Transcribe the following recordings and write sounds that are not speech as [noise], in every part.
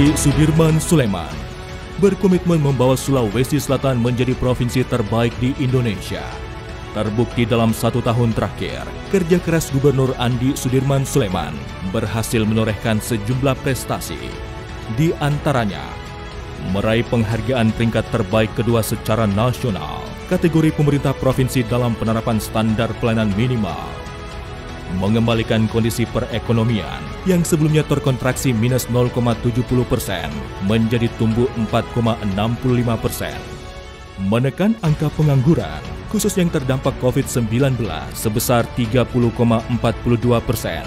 Edi Sudirman Suleman berkomitmen membawa Sulawesi Selatan menjadi provinsi terbaik di Indonesia. Terbukti dalam satu tahun terakhir, kerja keras Gubernur Andi Sudirman Suleman berhasil menorehkan sejumlah prestasi. Di antaranya, meraih penghargaan peringkat terbaik kedua secara nasional, kategori pemerintah provinsi dalam penerapan standar pelayanan minimal, mengembalikan kondisi perekonomian yang sebelumnya terkontraksi minus 0,70 persen menjadi tumbuh 4,65 persen. Menekan angka pengangguran, khusus yang terdampak COVID-19 sebesar 30,42 persen.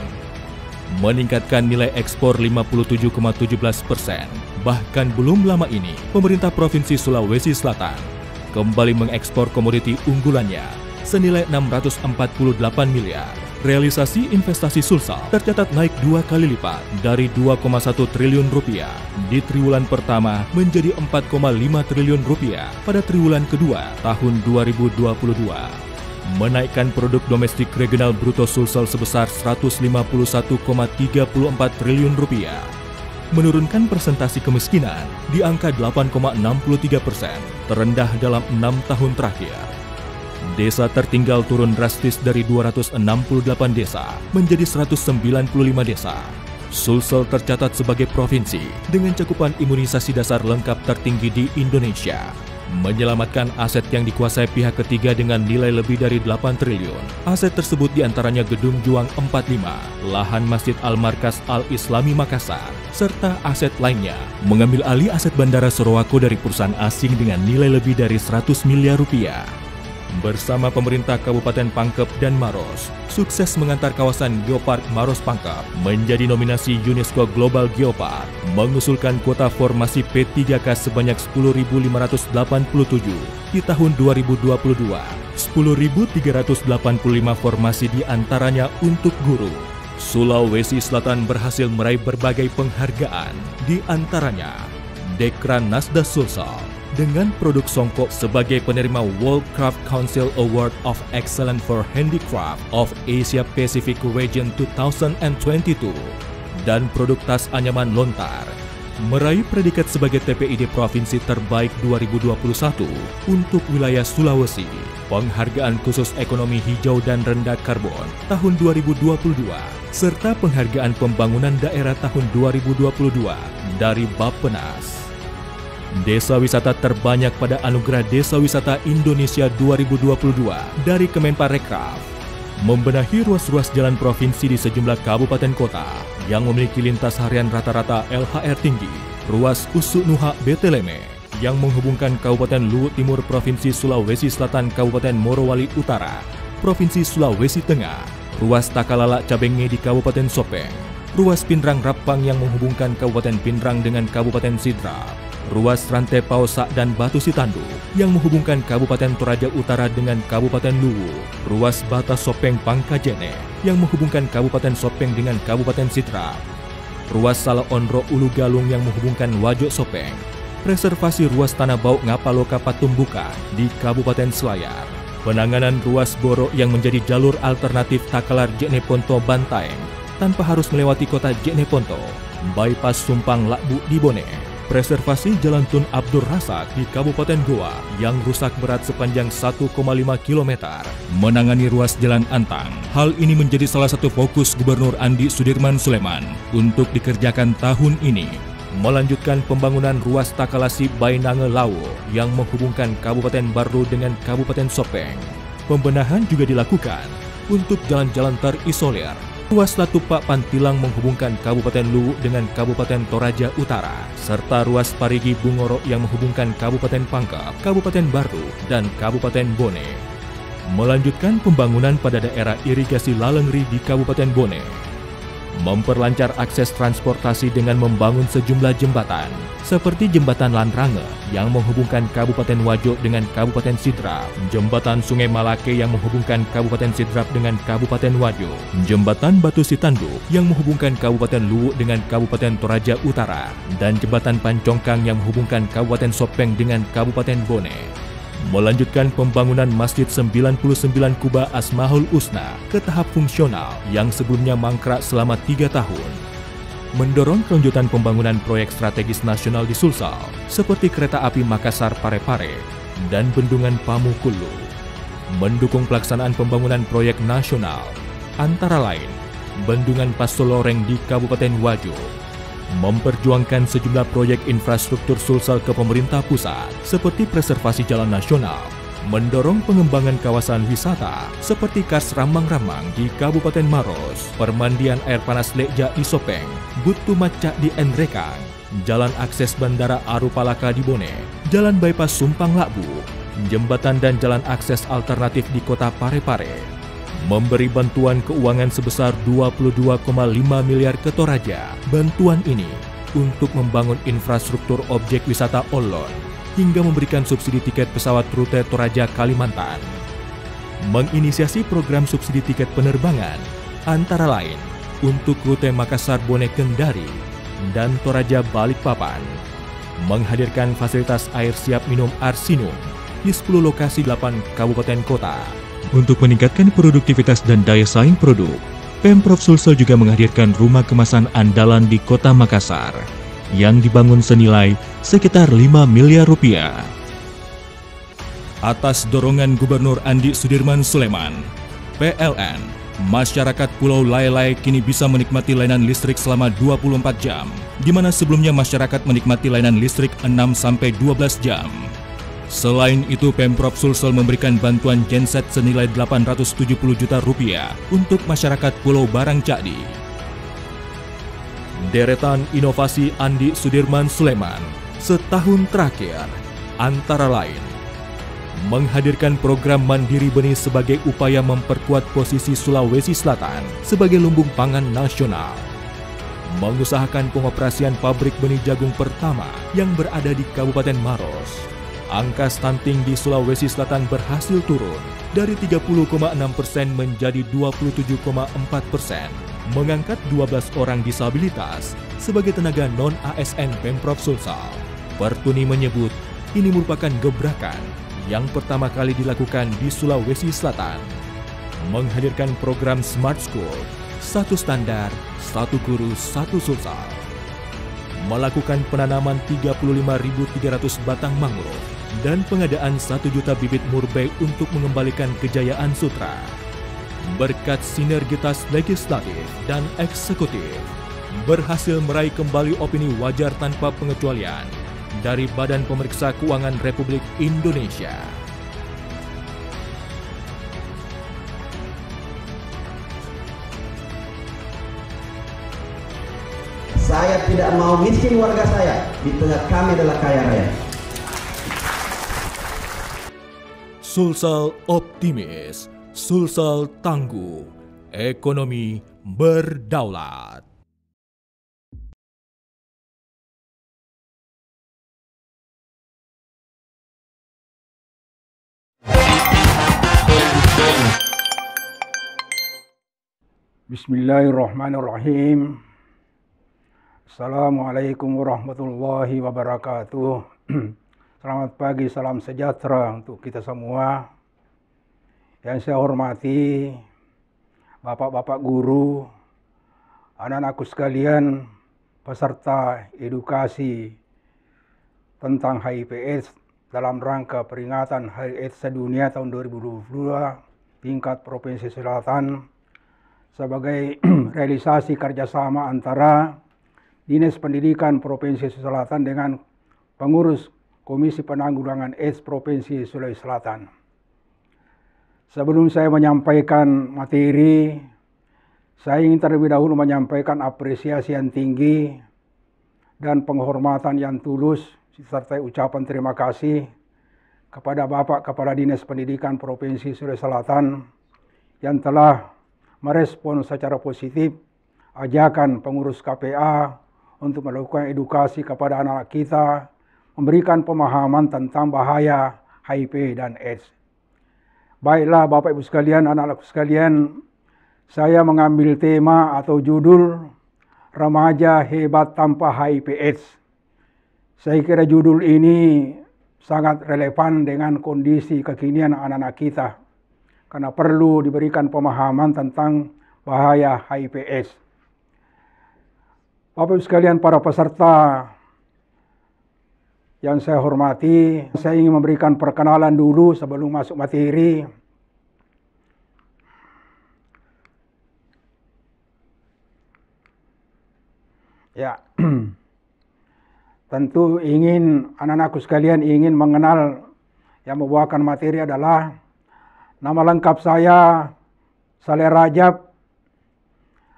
Meningkatkan nilai ekspor 57,17 persen. Bahkan belum lama ini, pemerintah Provinsi Sulawesi Selatan kembali mengekspor komoditi unggulannya senilai 648 miliar realisasi investasi Sulsel tercatat naik dua kali lipat dari 2,1 triliun rupiah di triwulan pertama menjadi 4,5 triliun rupiah pada triwulan kedua tahun 2022 menaikkan produk domestik regional bruto Sulsel sebesar 151,34 triliun rupiah, menurunkan presentasi kemiskinan di angka 8,63 persen, terendah dalam enam tahun terakhir. Desa tertinggal turun drastis dari 268 desa menjadi 195 desa. Sulsel tercatat sebagai provinsi dengan cakupan imunisasi dasar lengkap tertinggi di Indonesia. Menyelamatkan aset yang dikuasai pihak ketiga dengan nilai lebih dari 8 triliun. Aset tersebut diantaranya Gedung Juang 45, lahan Masjid Al-Markas Al-Islami Makassar, serta aset lainnya. Mengambil alih aset Bandara Sorowako dari perusahaan asing dengan nilai lebih dari 100 miliar rupiah bersama pemerintah Kabupaten Pangkep dan Maros, sukses mengantar kawasan Geopark Maros Pangkep menjadi nominasi UNESCO Global Geopark, mengusulkan kuota formasi P3K sebanyak 10.587 di tahun 2022. 10.385 formasi diantaranya untuk guru. Sulawesi Selatan berhasil meraih berbagai penghargaan, di antaranya Dekran Nasda Sulsel, dengan produk Songkok sebagai penerima World Craft Council Award of Excellence for Handicraft of Asia Pacific Region 2022 dan produk tas anyaman lontar meraih predikat sebagai TPID Provinsi Terbaik 2021 untuk wilayah Sulawesi. Penghargaan khusus ekonomi hijau dan rendah karbon tahun 2022 serta penghargaan pembangunan daerah tahun 2022 dari Bappenas desa wisata terbanyak pada Anugerah Desa Wisata Indonesia 2022 dari Kemenparekraf. Membenahi ruas-ruas jalan provinsi di sejumlah kabupaten kota yang memiliki lintas harian rata-rata LHR tinggi, ruas Usuk Nuha Beteleme yang menghubungkan Kabupaten Luwu Timur Provinsi Sulawesi Selatan Kabupaten Morowali Utara, Provinsi Sulawesi Tengah, ruas Takalala Cabenge di Kabupaten Sopeng, ruas Pindrang Rapang yang menghubungkan Kabupaten Pindrang dengan Kabupaten Sidrap, Ruas rantai Pausak dan Batu Sitandu yang menghubungkan Kabupaten Toraja Utara dengan Kabupaten Luwu, ruas batas Sopeng Pangkajene yang menghubungkan Kabupaten Sopeng dengan Kabupaten Sitra, ruas onro Ulu Galung yang menghubungkan wajo Sopeng, preservasi ruas tanah bau Ngapaloka Patumbuka di Kabupaten Selayar, penanganan ruas Borok yang menjadi jalur alternatif Takalar Jeneponto Bantaeng tanpa harus melewati kota Jeneponto, bypass Sumpang Lakbu di Bone, preservasi Jalan Tun Abdur Rasak di Kabupaten Goa yang rusak berat sepanjang 1,5 km, menangani ruas Jalan Antang. Hal ini menjadi salah satu fokus Gubernur Andi Sudirman Suleman untuk dikerjakan tahun ini melanjutkan pembangunan ruas Takalasi Bainange Lawo yang menghubungkan Kabupaten Baru dengan Kabupaten Sopeng. Pembenahan juga dilakukan untuk jalan-jalan terisolir ruas Latupak Pantilang menghubungkan Kabupaten Luwu dengan Kabupaten Toraja Utara, serta ruas Parigi Bungoro yang menghubungkan Kabupaten Pangkep, Kabupaten Baru, dan Kabupaten Bone. Melanjutkan pembangunan pada daerah irigasi Lalengri di Kabupaten Bone, memperlancar akses transportasi dengan membangun sejumlah jembatan, seperti Jembatan Lanrange yang menghubungkan Kabupaten Wajo dengan Kabupaten Sidrap, Jembatan Sungai Malake yang menghubungkan Kabupaten Sidrap dengan Kabupaten Wajo, Jembatan Batu Sitandu yang menghubungkan Kabupaten Luwu dengan Kabupaten Toraja Utara, dan Jembatan Pancongkang yang menghubungkan Kabupaten Sopeng dengan Kabupaten Bone melanjutkan pembangunan Masjid 99 Kuba Asmahul Usna ke tahap fungsional yang sebelumnya mangkrak selama tiga tahun. Mendorong kelanjutan pembangunan proyek strategis nasional di Sulsel, seperti kereta api Makassar Parepare dan bendungan Pamukulu. Mendukung pelaksanaan pembangunan proyek nasional, antara lain Bendungan Pasoloreng di Kabupaten Wajo, memperjuangkan sejumlah proyek infrastruktur Sulsel ke pemerintah pusat, seperti preservasi jalan nasional, mendorong pengembangan kawasan wisata seperti Kars Ramang-Ramang di Kabupaten Maros, Permandian Air Panas Lekja Isopeng, Butu Macak di Endrekan, Jalan Akses Bandara Arupalaka di Bone, Jalan Bypass Sumpang Labu, Jembatan dan Jalan Akses Alternatif di Kota Parepare, -Pare, memberi bantuan keuangan sebesar 22,5 miliar ke Toraja. Bantuan ini untuk membangun infrastruktur objek wisata Olon hingga memberikan subsidi tiket pesawat rute Toraja Kalimantan. Menginisiasi program subsidi tiket penerbangan antara lain untuk rute Makassar Bone Kendari dan Toraja Balikpapan. Menghadirkan fasilitas air siap minum Arsinum di 10 lokasi 8 kabupaten kota untuk meningkatkan produktivitas dan daya saing produk, Pemprov Sulsel juga menghadirkan rumah kemasan andalan di kota Makassar yang dibangun senilai sekitar 5 miliar rupiah. Atas dorongan Gubernur Andi Sudirman Suleman, PLN, masyarakat Pulau Lailai kini bisa menikmati layanan listrik selama 24 jam, di mana sebelumnya masyarakat menikmati layanan listrik 6-12 jam. Selain itu, Pemprov Sulsel memberikan bantuan genset senilai 870 juta rupiah untuk masyarakat Pulau Barang Cakdi. Deretan inovasi Andi Sudirman Suleman setahun terakhir antara lain menghadirkan program Mandiri Benih sebagai upaya memperkuat posisi Sulawesi Selatan sebagai lumbung pangan nasional mengusahakan pengoperasian pabrik benih jagung pertama yang berada di Kabupaten Maros Angka stunting di Sulawesi Selatan berhasil turun dari 30,6 persen menjadi 27,4 persen, mengangkat 12 orang disabilitas sebagai tenaga non-ASN Pemprov Sulsel. Pertuni menyebut ini merupakan gebrakan yang pertama kali dilakukan di Sulawesi Selatan. Menghadirkan program Smart School, satu standar, satu guru, satu sulsel. Melakukan penanaman 35.300 batang mangrove dan pengadaan satu juta bibit murbei untuk mengembalikan kejayaan sutra. Berkat sinergitas legislatif dan eksekutif, berhasil meraih kembali opini wajar tanpa pengecualian dari Badan Pemeriksa Keuangan Republik Indonesia. Saya tidak mau miskin warga saya, di tengah kami adalah kaya raya. Sulsel optimis, Sulsel tangguh, ekonomi berdaulat. Bismillahirrahmanirrahim. Assalamualaikum warahmatullahi wabarakatuh. [clears throat] Selamat pagi, salam sejahtera untuk kita semua. Yang saya hormati, bapak-bapak guru, anak-anakku sekalian, peserta edukasi tentang HIPS dalam rangka peringatan Hari AIDS Sedunia tahun 2022 tingkat Provinsi Selatan sebagai [clears throat] realisasi kerjasama antara Dinas Pendidikan Provinsi Selatan dengan pengurus Komisi Penanggulangan AIDS Provinsi Sulawesi Selatan. Sebelum saya menyampaikan materi, saya ingin terlebih dahulu menyampaikan apresiasi yang tinggi dan penghormatan yang tulus serta ucapan terima kasih kepada Bapak Kepala Dinas Pendidikan Provinsi Sulawesi Selatan yang telah merespon secara positif ajakan pengurus KPA untuk melakukan edukasi kepada anak-anak kita memberikan pemahaman tentang bahaya HIV dan AIDS. Baiklah Bapak Ibu sekalian, anak anak sekalian, saya mengambil tema atau judul Remaja Hebat Tanpa HIV AIDS. Saya kira judul ini sangat relevan dengan kondisi kekinian anak-anak kita karena perlu diberikan pemahaman tentang bahaya HIV AIDS. Bapak Ibu sekalian para peserta yang saya hormati, saya ingin memberikan perkenalan dulu sebelum masuk materi. Ya, [clears throat] tentu ingin anak-anakku sekalian ingin mengenal yang membawakan materi adalah nama lengkap saya Saleh Rajab.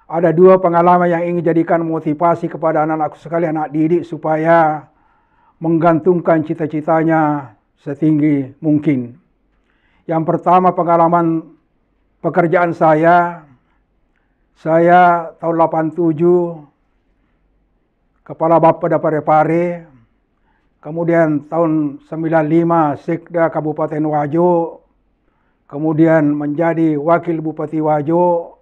Ada dua pengalaman yang ingin jadikan motivasi kepada anak-anakku sekalian, anak didik supaya menggantungkan cita-citanya setinggi mungkin. Yang pertama pengalaman pekerjaan saya, saya tahun 87 kepala Bapeda Parepare, kemudian tahun 95 Sekda Kabupaten Wajo, kemudian menjadi Wakil Bupati Wajo,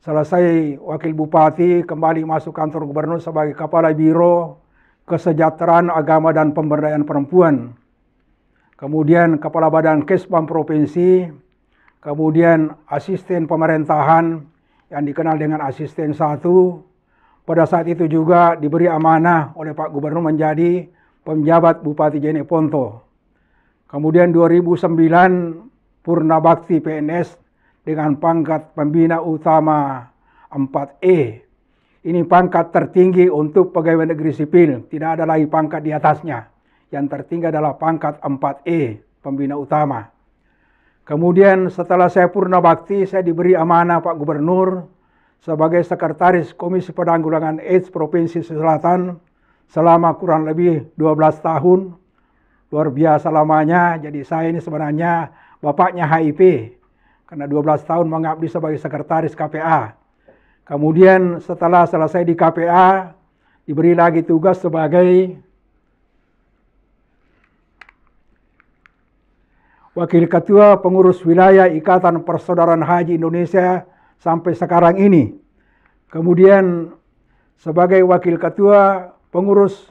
selesai Wakil Bupati, kembali masuk kantor gubernur sebagai Kepala Biro, kesejahteraan agama dan pemberdayaan perempuan, kemudian Kepala Badan Kespam Provinsi, kemudian asisten pemerintahan yang dikenal dengan asisten satu. Pada saat itu juga diberi amanah oleh Pak Gubernur menjadi penjabat Bupati Jene Ponto. Kemudian 2009 Purna Bakti PNS dengan pangkat pembina utama 4E ini pangkat tertinggi untuk pegawai negeri sipil, tidak ada lagi pangkat di atasnya. Yang tertinggi adalah pangkat 4E, pembina utama. Kemudian setelah saya purna bakti, saya diberi amanah Pak Gubernur sebagai Sekretaris Komisi Penanggulangan AIDS Provinsi Selatan selama kurang lebih 12 tahun. Luar biasa lamanya, jadi saya ini sebenarnya bapaknya HIP. Karena 12 tahun mengabdi sebagai Sekretaris KPA. Kemudian setelah selesai di KPA, diberi lagi tugas sebagai Wakil Ketua Pengurus Wilayah Ikatan Persaudaraan Haji Indonesia sampai sekarang ini. Kemudian sebagai Wakil Ketua Pengurus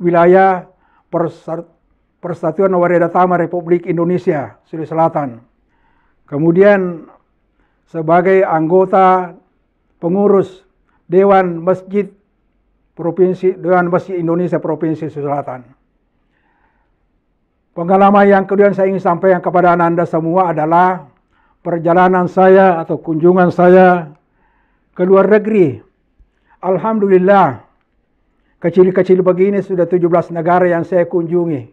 Wilayah Persatuan Wadatama Republik Indonesia, Sulawesi Selatan. Kemudian sebagai anggota pengurus Dewan Masjid Provinsi Dewan Masjid Indonesia Provinsi Selatan. Pengalaman yang kedua saya ingin sampaikan kepada Anda semua adalah perjalanan saya atau kunjungan saya ke luar negeri. Alhamdulillah, kecil-kecil begini sudah 17 negara yang saya kunjungi.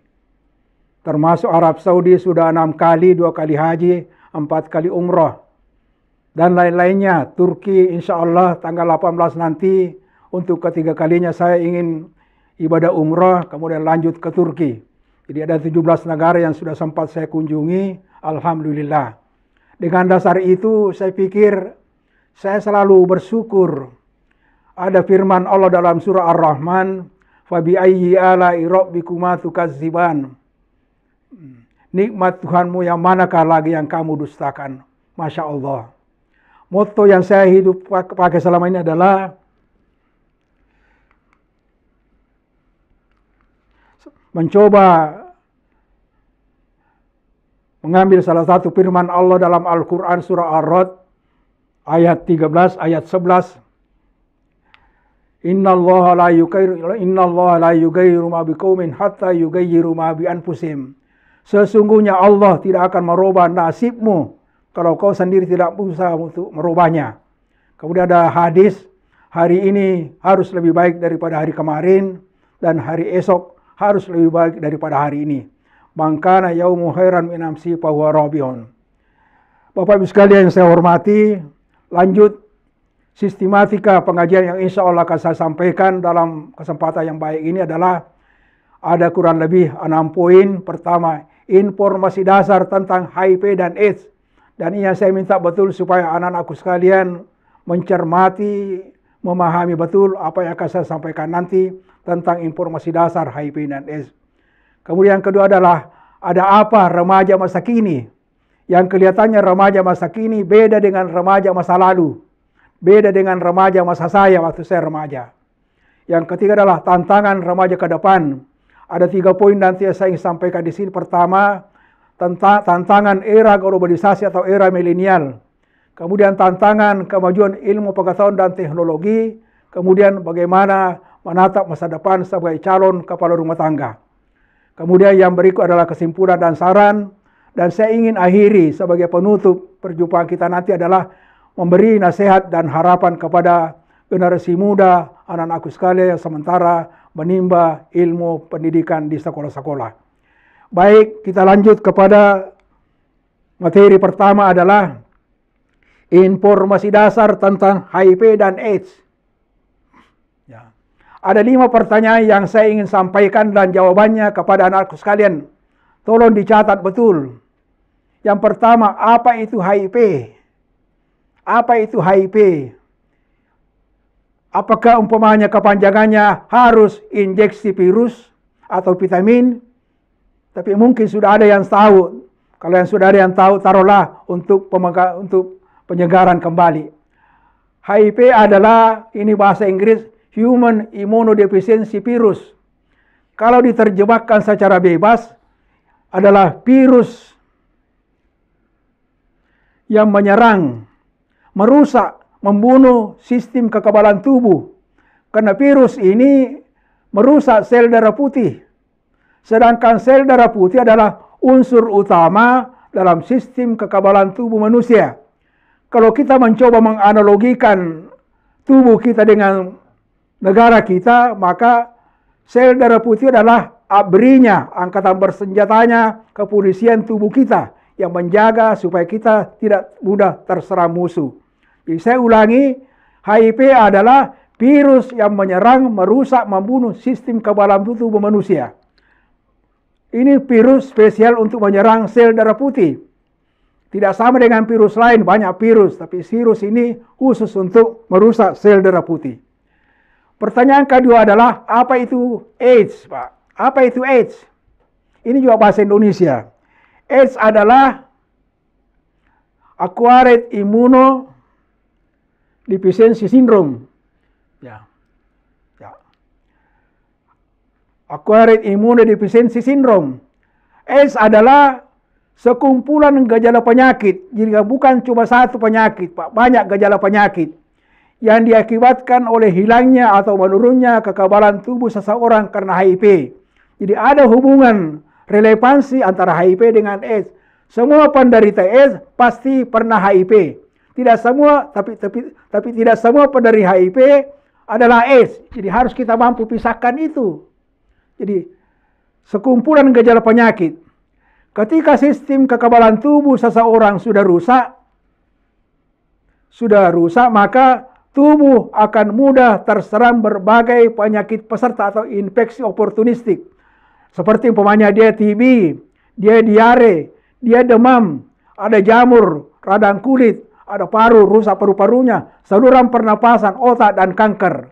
Termasuk Arab Saudi sudah enam kali, dua kali haji, empat kali umroh dan lain-lainnya. Turki insya Allah tanggal 18 nanti untuk ketiga kalinya saya ingin ibadah umrah kemudian lanjut ke Turki. Jadi ada 17 negara yang sudah sempat saya kunjungi, Alhamdulillah. Dengan dasar itu saya pikir saya selalu bersyukur ada firman Allah dalam surah Ar-Rahman, "Fabi ayyi ala'i rabbikuma hmm. Nikmat Tuhanmu yang manakah lagi yang kamu dustakan? Masya Allah. Moto yang saya hidup pakai selama ini adalah mencoba mengambil salah satu firman Allah dalam Al-Quran surah Ar-Rod ayat 13, ayat 11. Inna Allah la yukairu, inna Allah la ma hatta yugairu ma bi anfusim. Sesungguhnya Allah tidak akan merubah nasibmu kalau kau sendiri tidak berusaha untuk merubahnya. Kemudian ada hadis, hari ini harus lebih baik daripada hari kemarin, dan hari esok harus lebih baik daripada hari ini. Mangkana yaumu khairan min amsi fahuwa Bapak Ibu sekalian yang saya hormati, lanjut sistematika pengajian yang insya Allah akan saya sampaikan dalam kesempatan yang baik ini adalah ada kurang lebih enam poin. Pertama, informasi dasar tentang HIV dan AIDS dan ia saya minta betul supaya anak-anakku sekalian mencermati, memahami betul apa yang akan saya sampaikan nanti tentang informasi dasar HIV dan AIDS. Kemudian yang kedua adalah ada apa remaja masa kini? Yang kelihatannya remaja masa kini beda dengan remaja masa lalu. Beda dengan remaja masa saya waktu saya remaja. Yang ketiga adalah tantangan remaja ke depan. Ada tiga poin nanti yang saya ingin sampaikan di sini. Pertama, tantangan era globalisasi atau era milenial, kemudian tantangan kemajuan ilmu pengetahuan dan teknologi, kemudian bagaimana menatap masa depan sebagai calon kepala rumah tangga. Kemudian yang berikut adalah kesimpulan dan saran, dan saya ingin akhiri sebagai penutup perjumpaan kita nanti adalah memberi nasihat dan harapan kepada generasi muda, anak-anakku sekalian yang sementara menimba ilmu pendidikan di sekolah-sekolah. Baik, kita lanjut kepada materi pertama adalah informasi dasar tentang HIV dan AIDS. Ya. Ada lima pertanyaan yang saya ingin sampaikan dan jawabannya kepada anakku sekalian. Tolong dicatat betul. Yang pertama, apa itu HIV? Apa itu HIV? Apakah umpamanya kepanjangannya harus injeksi virus atau vitamin? Tapi mungkin sudah ada yang tahu. Kalau yang sudah ada yang tahu, taruhlah untuk untuk penyegaran kembali. HIV adalah ini bahasa Inggris Human Immunodeficiency Virus. Kalau diterjemahkan secara bebas adalah virus yang menyerang, merusak, membunuh sistem kekebalan tubuh. Karena virus ini merusak sel darah putih Sedangkan sel darah putih adalah unsur utama dalam sistem kekebalan tubuh manusia. Kalau kita mencoba menganalogikan tubuh kita dengan negara kita, maka sel darah putih adalah abrinya, angkatan bersenjatanya, kepolisian tubuh kita yang menjaga supaya kita tidak mudah terserang musuh. Jadi saya ulangi, HIV adalah virus yang menyerang, merusak, membunuh sistem kekebalan tubuh manusia. Ini virus spesial untuk menyerang sel darah putih. Tidak sama dengan virus lain, banyak virus, tapi virus ini khusus untuk merusak sel darah putih. Pertanyaan kedua adalah, apa itu AIDS, Pak? Apa itu AIDS? Ini juga bahasa Indonesia. AIDS adalah acquired immunodeficiency syndrome. Ya. Acquired Immunodeficiency Syndrome. AIDS adalah sekumpulan gejala penyakit. Jadi bukan cuma satu penyakit, Pak. Banyak gejala penyakit yang diakibatkan oleh hilangnya atau menurunnya kekebalan tubuh seseorang karena HIV. Jadi ada hubungan relevansi antara HIV dengan AIDS. Semua penderita AIDS pasti pernah HIV. Tidak semua, tapi tapi tapi tidak semua penderita HIV adalah AIDS. Jadi harus kita mampu pisahkan itu. Jadi sekumpulan gejala penyakit. Ketika sistem kekebalan tubuh seseorang sudah rusak, sudah rusak maka tubuh akan mudah terserang berbagai penyakit peserta atau infeksi oportunistik. Seperti umpamanya dia TB, dia diare, dia demam, ada jamur, radang kulit, ada paru, rusak paru-parunya, saluran pernapasan, otak, dan kanker.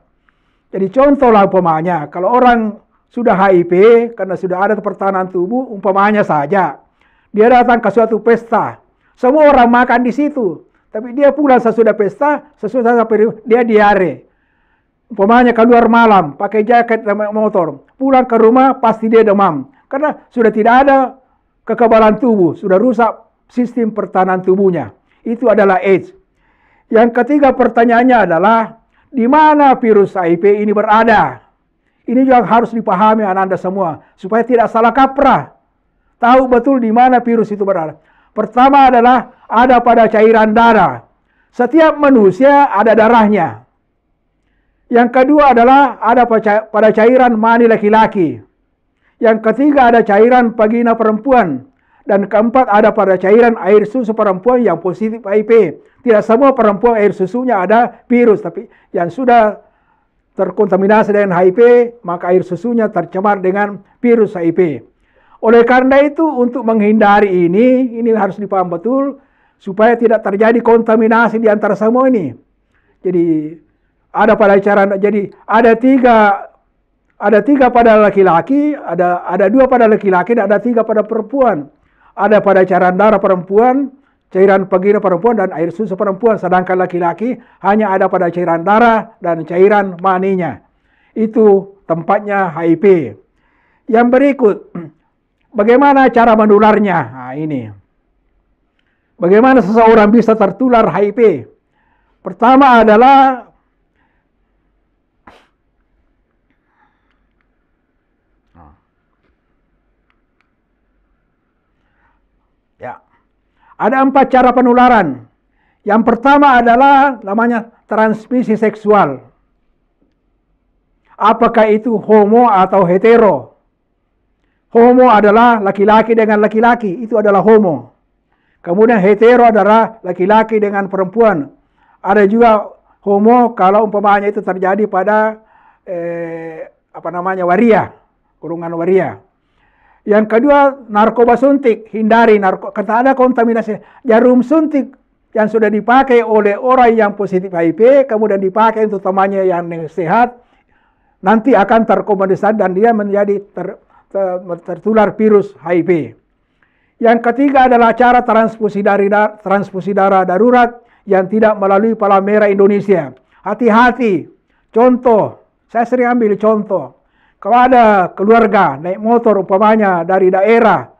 Jadi contohlah umpamanya, kalau orang sudah HIV karena sudah ada pertahanan tubuh umpamanya saja. Dia datang ke suatu pesta. Semua orang makan di situ. Tapi dia pulang sesudah pesta, sesudah sampai dia diare. Umpamanya keluar malam, pakai jaket dan motor. Pulang ke rumah pasti dia demam. Karena sudah tidak ada kekebalan tubuh, sudah rusak sistem pertahanan tubuhnya. Itu adalah AIDS. Yang ketiga pertanyaannya adalah, di mana virus HIV ini berada? Ini juga harus dipahami anak-anda semua supaya tidak salah kaprah. Tahu betul di mana virus itu berada. Pertama adalah ada pada cairan darah. Setiap manusia ada darahnya. Yang kedua adalah ada pada cairan mani laki-laki. Yang ketiga ada cairan vagina perempuan. Dan keempat ada pada cairan air susu perempuan yang positif HIV. Tidak semua perempuan air susunya ada virus, tapi yang sudah terkontaminasi dengan HIV, maka air susunya tercemar dengan virus HIV. Oleh karena itu, untuk menghindari ini, ini harus dipaham betul, supaya tidak terjadi kontaminasi di antara semua ini. Jadi, ada pada cara, jadi ada tiga, ada tiga pada laki-laki, ada, ada dua pada laki-laki, dan ada tiga pada perempuan. Ada pada cara darah perempuan, cairan vagina perempuan dan air susu perempuan, sedangkan laki-laki hanya ada pada cairan darah dan cairan maninya. Itu tempatnya HIV. Yang berikut, [clears throat] bagaimana cara menularnya? Nah, ini. Bagaimana seseorang bisa tertular HIV? Pertama adalah Ada empat cara penularan. Yang pertama adalah namanya transmisi seksual. Apakah itu homo atau hetero? Homo adalah laki-laki dengan laki-laki, itu adalah homo. Kemudian hetero adalah laki-laki dengan perempuan. Ada juga homo kalau umpamanya itu terjadi pada eh, apa namanya waria, kurungan waria. Yang kedua, narkoba suntik, hindari narkoba. Karena ada kontaminasi jarum suntik yang sudah dipakai oleh orang yang positif HIV, kemudian dipakai untuk temannya yang sehat, nanti akan terkomunikasi dan dia menjadi ter, ter, tertular virus HIV. Yang ketiga adalah cara transfusi dari transfusi darah darurat yang tidak melalui palang merah Indonesia. Hati-hati. Contoh, saya sering ambil contoh. Kalau ada keluarga naik motor umpamanya dari daerah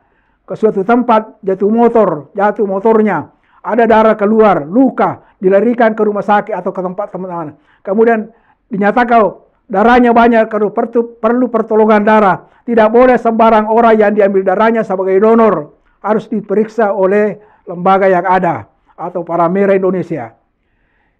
ke suatu tempat jatuh motor, jatuh motornya, ada darah keluar, luka, dilarikan ke rumah sakit atau ke tempat teman-teman. Kemudian dinyatakan darahnya banyak, perlu, perlu pertolongan darah. Tidak boleh sembarang orang yang diambil darahnya sebagai donor. Harus diperiksa oleh lembaga yang ada atau para merah Indonesia.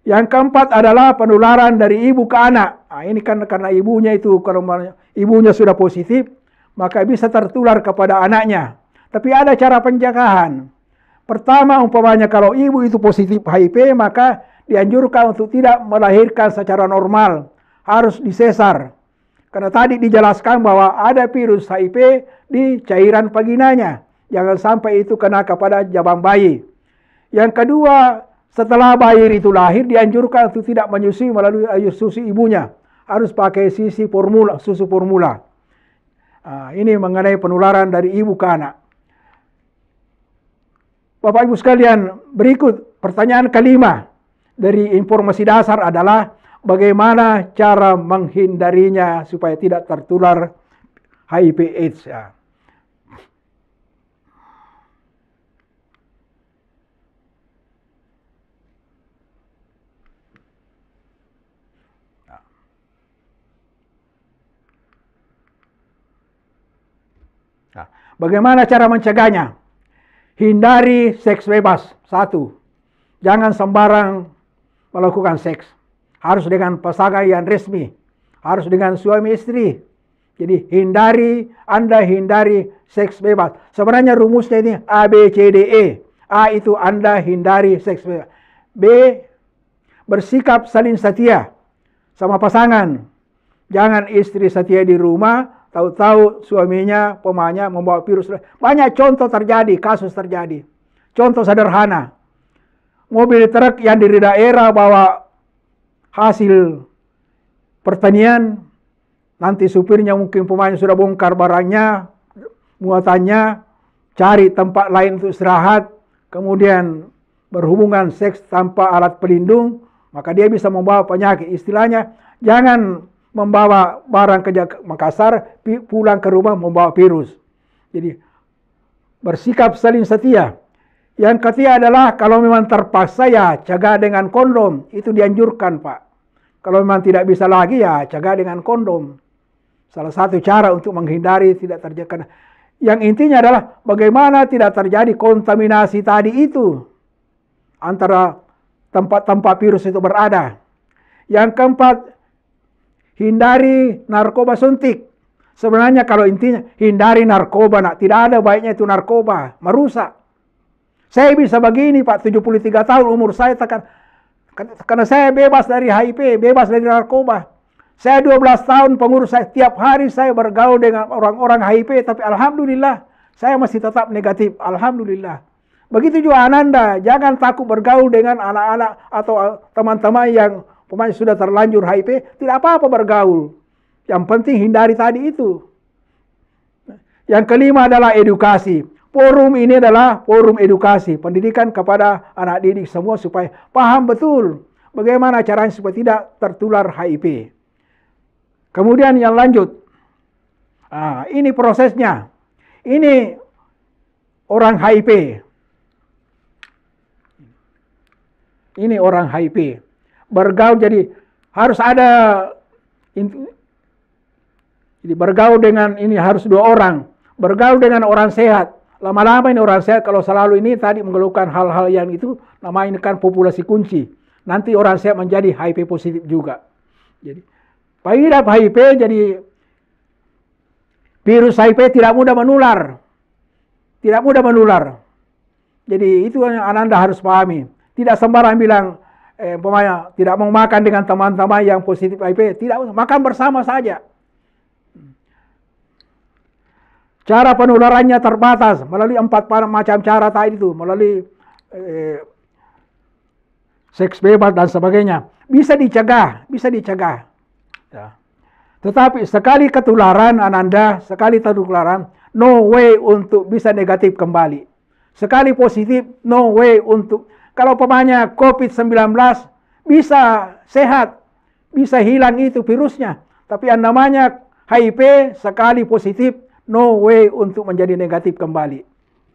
Yang keempat adalah penularan dari ibu ke anak. Nah, ini kan karena ibunya itu kalau ibunya sudah positif, maka bisa tertular kepada anaknya. Tapi ada cara penjagaan. Pertama umpamanya kalau ibu itu positif HIV, maka dianjurkan untuk tidak melahirkan secara normal, harus disesar. Karena tadi dijelaskan bahwa ada virus HIV di cairan vaginanya. Jangan sampai itu kena kepada jabang bayi. Yang kedua, setelah bayi itu lahir, dianjurkan untuk tidak menyusui melalui air susu ibunya. Harus pakai sisi formula, susu formula. Ah, ini mengenai penularan dari ibu ke anak. Bapak Ibu sekalian, berikut pertanyaan kelima dari informasi dasar adalah bagaimana cara menghindarinya supaya tidak tertular HIV AIDS. Ah. Bagaimana cara mencegahnya? Hindari seks bebas. Satu, jangan sembarang melakukan seks. Harus dengan pasangan yang resmi. Harus dengan suami istri. Jadi hindari, Anda hindari seks bebas. Sebenarnya rumusnya ini A, B, C, D, E. A itu Anda hindari seks bebas. B, bersikap saling setia sama pasangan. Jangan istri setia di rumah, Tahu-tahu suaminya, pemanya membawa virus. Banyak contoh terjadi, kasus terjadi. Contoh sederhana. Mobil truk yang di daerah bawa hasil pertanian, nanti supirnya mungkin pemanya sudah bongkar barangnya, muatannya, cari tempat lain untuk istirahat, kemudian berhubungan seks tanpa alat pelindung, maka dia bisa membawa penyakit. Istilahnya, jangan membawa barang ke Makassar, pulang ke rumah membawa virus. Jadi bersikap saling setia. Yang ketiga adalah kalau memang terpaksa ya jaga dengan kondom. Itu dianjurkan Pak. Kalau memang tidak bisa lagi ya jaga dengan kondom. Salah satu cara untuk menghindari tidak terjadi. Yang intinya adalah bagaimana tidak terjadi kontaminasi tadi itu antara tempat-tempat virus itu berada. Yang keempat, hindari narkoba suntik. Sebenarnya kalau intinya hindari narkoba, nak. tidak ada baiknya itu narkoba, merusak. Saya bisa begini Pak, 73 tahun umur saya tekan, karena saya bebas dari HIV, bebas dari narkoba. Saya 12 tahun pengurus saya, tiap hari saya bergaul dengan orang-orang HIV, tapi Alhamdulillah saya masih tetap negatif, Alhamdulillah. Begitu juga Ananda, jangan takut bergaul dengan anak-anak atau teman-teman yang Pemain sudah terlanjur HIV, tidak apa-apa bergaul. Yang penting hindari tadi itu. Yang kelima adalah edukasi. Forum ini adalah forum edukasi, pendidikan kepada anak didik semua supaya paham betul bagaimana caranya supaya tidak tertular HIV. Kemudian yang lanjut, nah, ini prosesnya. Ini orang HIV. Ini orang HIV bergaul jadi harus ada jadi bergaul dengan ini harus dua orang bergaul dengan orang sehat lama-lama ini orang sehat kalau selalu ini tadi mengeluhkan hal-hal yang itu nama ini kan populasi kunci nanti orang sehat menjadi HIV positif juga jadi pengidap HIV jadi virus HIV tidak mudah menular tidak mudah menular jadi itu yang Ananda harus pahami tidak sembarang bilang eh, umpamanya tidak mau makan dengan teman-teman yang positif HIV, tidak usah makan bersama saja. Cara penularannya terbatas melalui empat macam cara tadi itu, melalui eh, seks bebas dan sebagainya. Bisa dicegah, bisa dicegah. Ya. Tetapi sekali ketularan Ananda, sekali ketularan, no way untuk bisa negatif kembali. Sekali positif, no way untuk kalau pemanya COVID-19 bisa sehat, bisa hilang itu virusnya. Tapi yang namanya HIV sekali positif, no way untuk menjadi negatif kembali.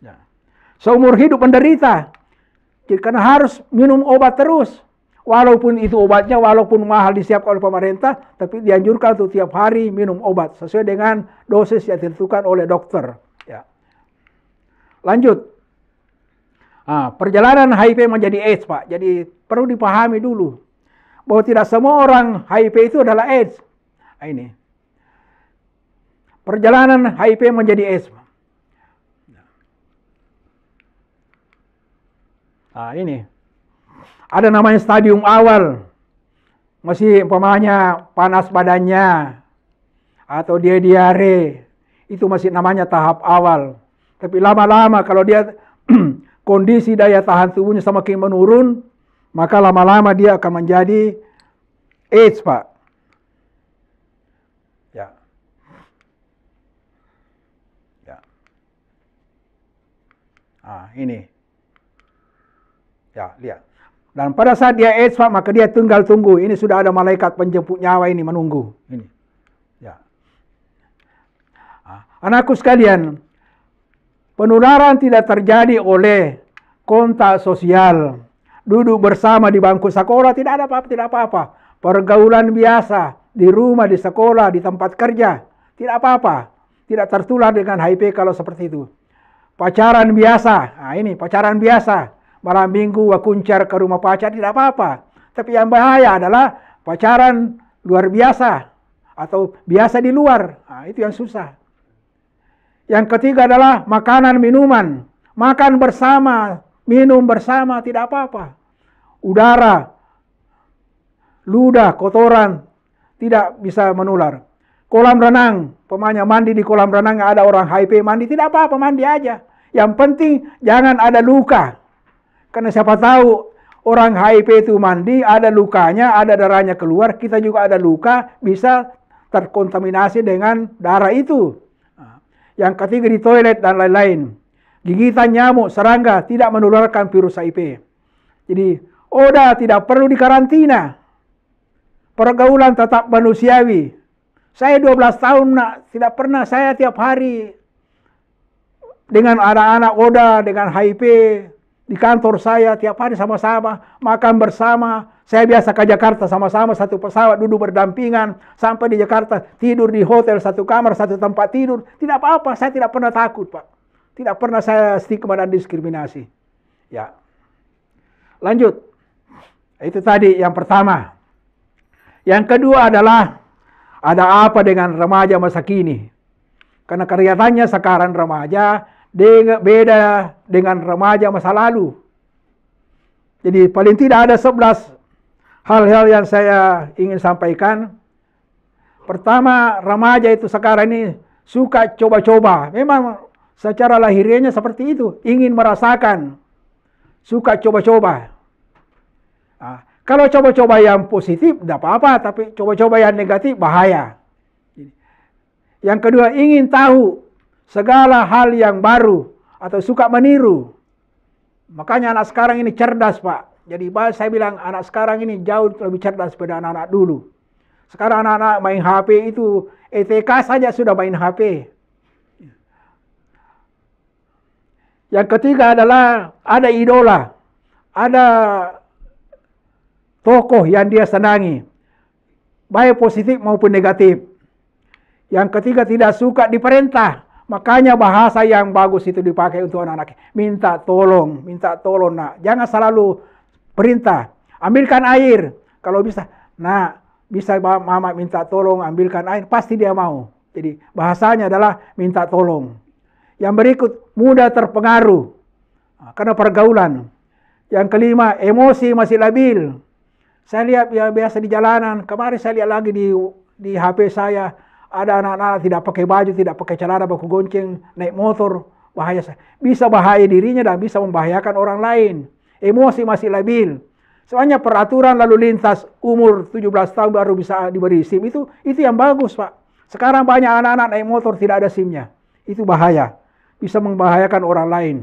Ya. Seumur hidup menderita, karena harus minum obat terus. Walaupun itu obatnya, walaupun mahal disiapkan oleh pemerintah, tapi dianjurkan untuk tiap hari minum obat sesuai dengan dosis yang ditentukan oleh dokter. Ya. Lanjut. Nah, perjalanan HIV menjadi AIDS, Pak. Jadi perlu dipahami dulu bahwa tidak semua orang HIV itu adalah AIDS. Nah, ini. Perjalanan HIV menjadi AIDS. Nah, ini. Ada namanya stadium awal. Masih umpamanya panas badannya atau dia diare. Itu masih namanya tahap awal. Tapi lama-lama kalau dia [clears throat] kondisi daya tahan tubuhnya semakin menurun, maka lama-lama dia akan menjadi AIDS, Pak. Ya. Ya. Ah, ini. Ya, lihat. Dan pada saat dia AIDS, Pak, maka dia tunggal tunggu. Ini sudah ada malaikat penjemput nyawa ini menunggu. Ini. Ya. Ah, anakku sekalian, Penularan tidak terjadi oleh kontak sosial. Duduk bersama di bangku sekolah tidak ada apa-apa, tidak apa-apa. Pergaulan biasa di rumah, di sekolah, di tempat kerja, tidak apa-apa. Tidak tertular dengan HIV kalau seperti itu. Pacaran biasa, nah ini pacaran biasa. Malam minggu wakuncar ke rumah pacar tidak apa-apa. Tapi yang bahaya adalah pacaran luar biasa atau biasa di luar. Nah, itu yang susah. Yang ketiga adalah makanan minuman. Makan bersama, minum bersama tidak apa-apa. Udara, ludah, kotoran tidak bisa menular. Kolam renang, pemanya mandi di kolam renang ada orang HIV mandi tidak apa-apa mandi aja. Yang penting jangan ada luka. Karena siapa tahu orang HIV itu mandi ada lukanya, ada darahnya keluar, kita juga ada luka bisa terkontaminasi dengan darah itu yang ketiga di toilet dan lain-lain. Gigitan nyamuk, serangga tidak menularkan virus HIV. Jadi, Oda tidak perlu dikarantina. Pergaulan tetap manusiawi. Saya 12 tahun nak, tidak pernah saya tiap hari dengan anak-anak Oda, dengan HIV, di kantor saya tiap hari sama-sama, makan bersama. Saya biasa ke Jakarta sama-sama satu pesawat duduk berdampingan sampai di Jakarta tidur di hotel satu kamar satu tempat tidur. Tidak apa-apa, saya tidak pernah takut, Pak. Tidak pernah saya stigma dan diskriminasi. Ya. Lanjut. Itu tadi yang pertama. Yang kedua adalah ada apa dengan remaja masa kini? Karena kelihatannya sekarang remaja dengan beda dengan remaja masa lalu. Jadi paling tidak ada 11 hal-hal yang saya ingin sampaikan. Pertama, remaja itu sekarang ini suka coba-coba. Memang secara lahirnya seperti itu, ingin merasakan, suka coba-coba. Nah, kalau coba-coba yang positif, tidak apa-apa, tapi coba-coba yang negatif bahaya. Yang kedua, ingin tahu segala hal yang baru atau suka meniru. Makanya anak sekarang ini cerdas, Pak. Jadi saya bilang anak sekarang ini jauh lebih cerdas daripada anak-anak dulu. Sekarang anak-anak main HP itu ETK saja sudah main HP. Yang ketiga adalah ada idola. Ada tokoh yang dia senangi. Baik positif maupun negatif. Yang ketiga tidak suka diperintah. Makanya bahasa yang bagus itu dipakai untuk anak-anak. Minta tolong, minta tolong nak. Jangan selalu perintah. Ambilkan air kalau bisa. Nah, bisa mama minta tolong ambilkan air, pasti dia mau. Jadi bahasanya adalah minta tolong. Yang berikut mudah terpengaruh ah, karena pergaulan. Yang kelima emosi masih labil. Saya lihat ya biasa di jalanan. Kemarin saya lihat lagi di di HP saya ada anak-anak tidak pakai baju, tidak pakai celana, baku gonceng, naik motor, bahaya. Bisa bahaya dirinya dan bisa membahayakan orang lain. Emosi masih labil. Soalnya peraturan lalu lintas umur 17 tahun baru bisa diberi SIM itu itu yang bagus, Pak. Sekarang banyak anak-anak naik motor tidak ada SIM-nya. Itu bahaya. Bisa membahayakan orang lain.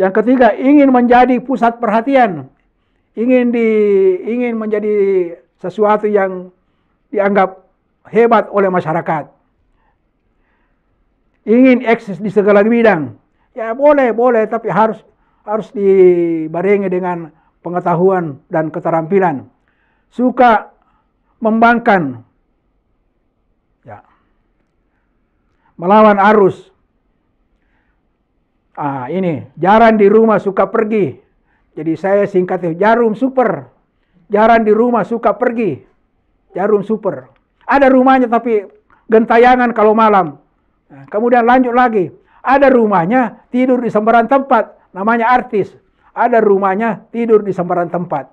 Yang ketiga, ingin menjadi pusat perhatian. Ingin di ingin menjadi sesuatu yang dianggap hebat oleh masyarakat. Ingin eksis di segala bidang. Ya boleh, boleh, tapi harus harus dibarengi dengan pengetahuan dan keterampilan. Suka membangkan Ya. Melawan arus. Ah, ini, jarang di rumah suka pergi. Jadi saya singkat jarum super. jarang di rumah suka pergi. Jarum super. Ada rumahnya tapi gentayangan kalau malam. Nah, kemudian lanjut lagi. Ada rumahnya tidur di sembarang tempat. Namanya artis. Ada rumahnya tidur di sembarang tempat.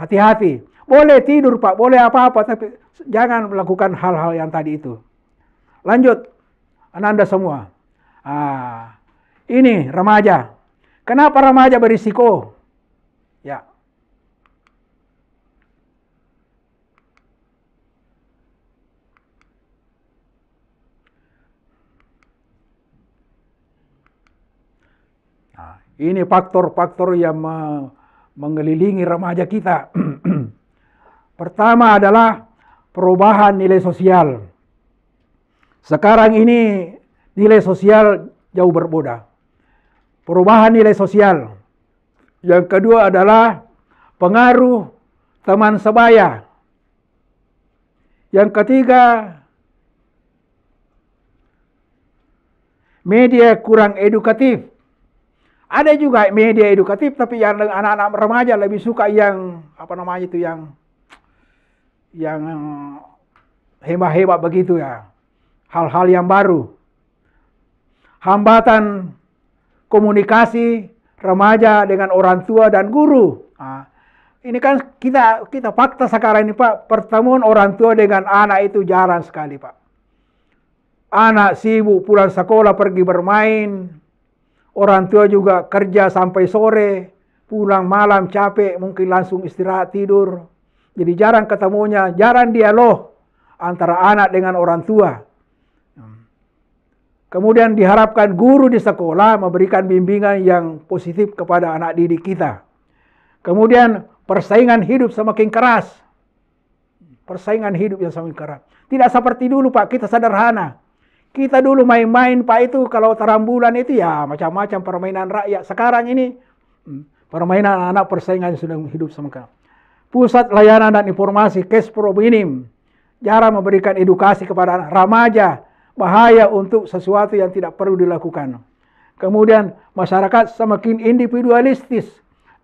Hati-hati. Boleh tidur Pak, boleh apa-apa. Tapi jangan melakukan hal-hal yang tadi itu. Lanjut. Ananda semua. Ah, ini remaja. Kenapa remaja berisiko? Nah, ini faktor-faktor yang me mengelilingi remaja kita. [clears throat] Pertama adalah perubahan nilai sosial. Sekarang ini nilai sosial jauh berbeda. Perubahan nilai sosial. Yang kedua adalah pengaruh teman sebaya. Yang ketiga, media kurang edukatif. Ada juga media edukatif tapi yang anak-anak remaja lebih suka yang apa namanya itu yang yang hebat-hebat begitu ya. Hal-hal yang baru. Hambatan komunikasi remaja dengan orang tua dan guru. Nah, ini kan kita kita fakta sekarang ini Pak, pertemuan orang tua dengan anak itu jarang sekali Pak. Anak sibuk pulang sekolah pergi bermain, Orang tua juga kerja sampai sore, pulang malam capek, mungkin langsung istirahat tidur. Jadi jarang ketemunya, jarang dialog antara anak dengan orang tua. Kemudian diharapkan guru di sekolah memberikan bimbingan yang positif kepada anak didik kita. Kemudian persaingan hidup semakin keras. Persaingan hidup yang semakin keras. Tidak seperti dulu Pak, kita sederhana. Kita dulu main-main Pak itu kalau terambulan itu ya macam-macam permainan rakyat. Sekarang ini hmm, permainan anak, -anak persaingan sudah hidup semangka. Pusat layanan dan informasi Kespro minim, jarang memberikan edukasi kepada anak remaja bahaya untuk sesuatu yang tidak perlu dilakukan. Kemudian masyarakat semakin individualistis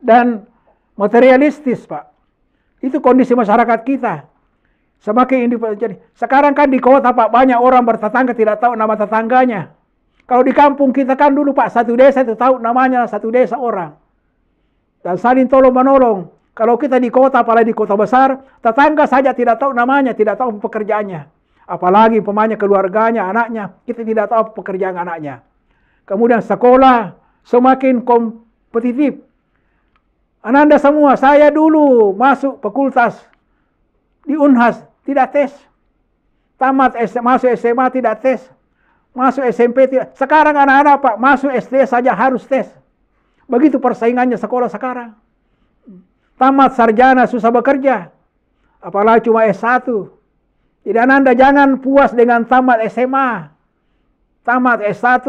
dan materialistis, Pak. Itu kondisi masyarakat kita. Semakin ini jadi. Sekarang kan di kota Pak banyak orang bertetangga tidak tahu nama tetangganya. Kalau di kampung kita kan dulu Pak satu desa itu tahu namanya satu desa orang. Dan saling tolong menolong. Kalau kita di kota apalagi di kota besar, tetangga saja tidak tahu namanya, tidak tahu pekerjaannya. Apalagi pemanya keluarganya, anaknya, kita tidak tahu pekerjaan anaknya. Kemudian sekolah semakin kompetitif. Ananda semua, saya dulu masuk fakultas di Unhas tidak tes. Tamat SMA, masuk SMA tidak tes. Masuk SMP tidak. Sekarang anak-anak Pak, masuk SD saja harus tes. Begitu persaingannya sekolah sekarang. Tamat sarjana susah bekerja. Apalagi cuma S1. Tidak Anda jangan puas dengan tamat SMA. Tamat S1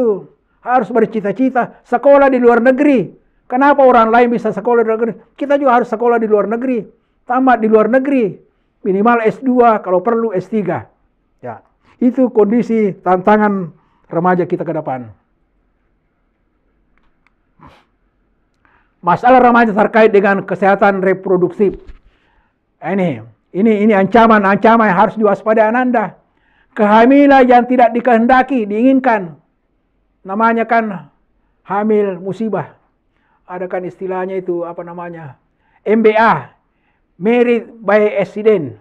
harus bercita-cita sekolah di luar negeri. Kenapa orang lain bisa sekolah di luar negeri? Kita juga harus sekolah di luar negeri. Tamat di luar negeri minimal S2 kalau perlu S3. Ya. Itu kondisi tantangan remaja kita ke depan. Masalah remaja terkait dengan kesehatan reproduksi nah, Ini, ini ini ancaman-ancaman yang harus diwaspadai Anda. Kehamilan yang tidak dikehendaki, diinginkan. Namanya kan hamil musibah. Ada kan istilahnya itu apa namanya? MBA, married by accident,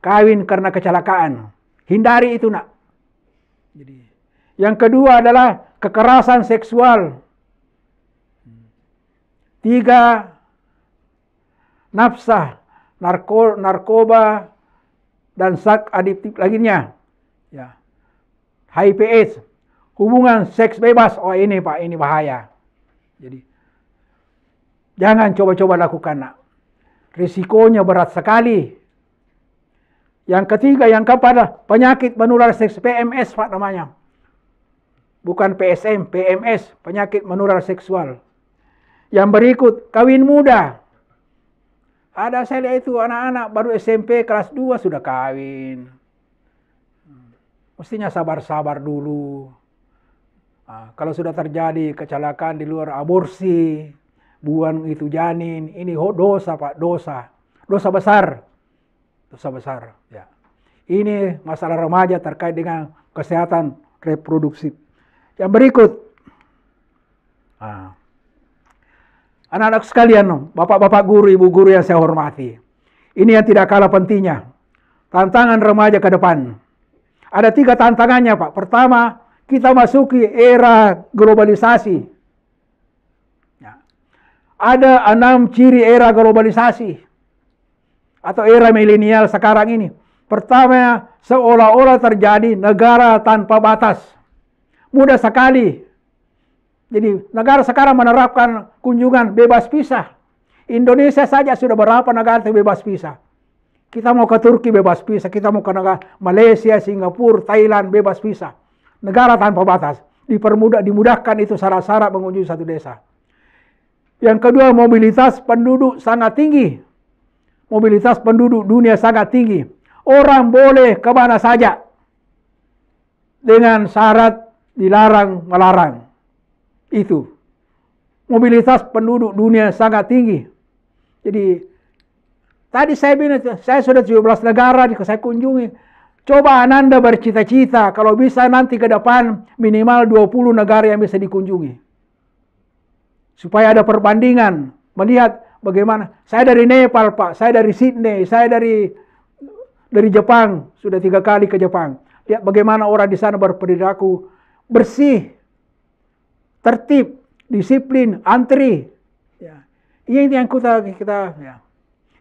kawin karena kecelakaan. Hindari itu nak. Jadi, yang kedua adalah kekerasan seksual. Tiga, nafsah, narko, narkoba, dan sak adiktif lainnya. Ya. HIV AIDS, hubungan seks bebas. Oh ini Pak, ini bahaya. Jadi jangan coba-coba lakukan nak risikonya berat sekali. Yang ketiga, yang keempat penyakit menular seks PMS Pak namanya. Bukan PSM, PMS, penyakit menular seksual. Yang berikut, kawin muda. Ada saya lihat itu anak-anak baru SMP kelas 2 sudah kawin. Mestinya sabar-sabar dulu. Nah, kalau sudah terjadi kecelakaan di luar aborsi, buang itu janin, ini ho oh, dosa Pak, dosa. Dosa besar. Dosa besar, ya. Ini masalah remaja terkait dengan kesehatan reproduksi. Yang berikut. Nah. Anak-anak sekalian, bapak-bapak guru, ibu guru yang saya hormati. Ini yang tidak kalah pentingnya. Tantangan remaja ke depan. Ada tiga tantangannya Pak. Pertama, kita masuki era globalisasi ada enam ciri era globalisasi atau era milenial sekarang ini. Pertama, seolah-olah terjadi negara tanpa batas. Mudah sekali. Jadi negara sekarang menerapkan kunjungan bebas visa. Indonesia saja sudah berapa negara tuh bebas visa? Kita mau ke Turki bebas visa, kita mau ke negara Malaysia, Singapura, Thailand bebas visa. Negara tanpa batas. Dipermudah, dimudahkan itu syarat-syarat mengunjungi satu desa. Yang kedua, mobilitas penduduk sangat tinggi. Mobilitas penduduk dunia sangat tinggi. Orang boleh ke mana saja dengan syarat dilarang melarang. Itu. Mobilitas penduduk dunia sangat tinggi. Jadi tadi saya bilang saya sudah 17 negara yang saya kunjungi. Coba Ananda bercita-cita kalau bisa nanti ke depan minimal 20 negara yang bisa dikunjungi supaya ada perbandingan melihat bagaimana saya dari Nepal Pak, saya dari Sydney, saya dari dari Jepang sudah tiga kali ke Jepang. Lihat bagaimana orang di sana berperilaku bersih, tertib, disiplin, antri. Ya. Ini iya, yang kita kita ya.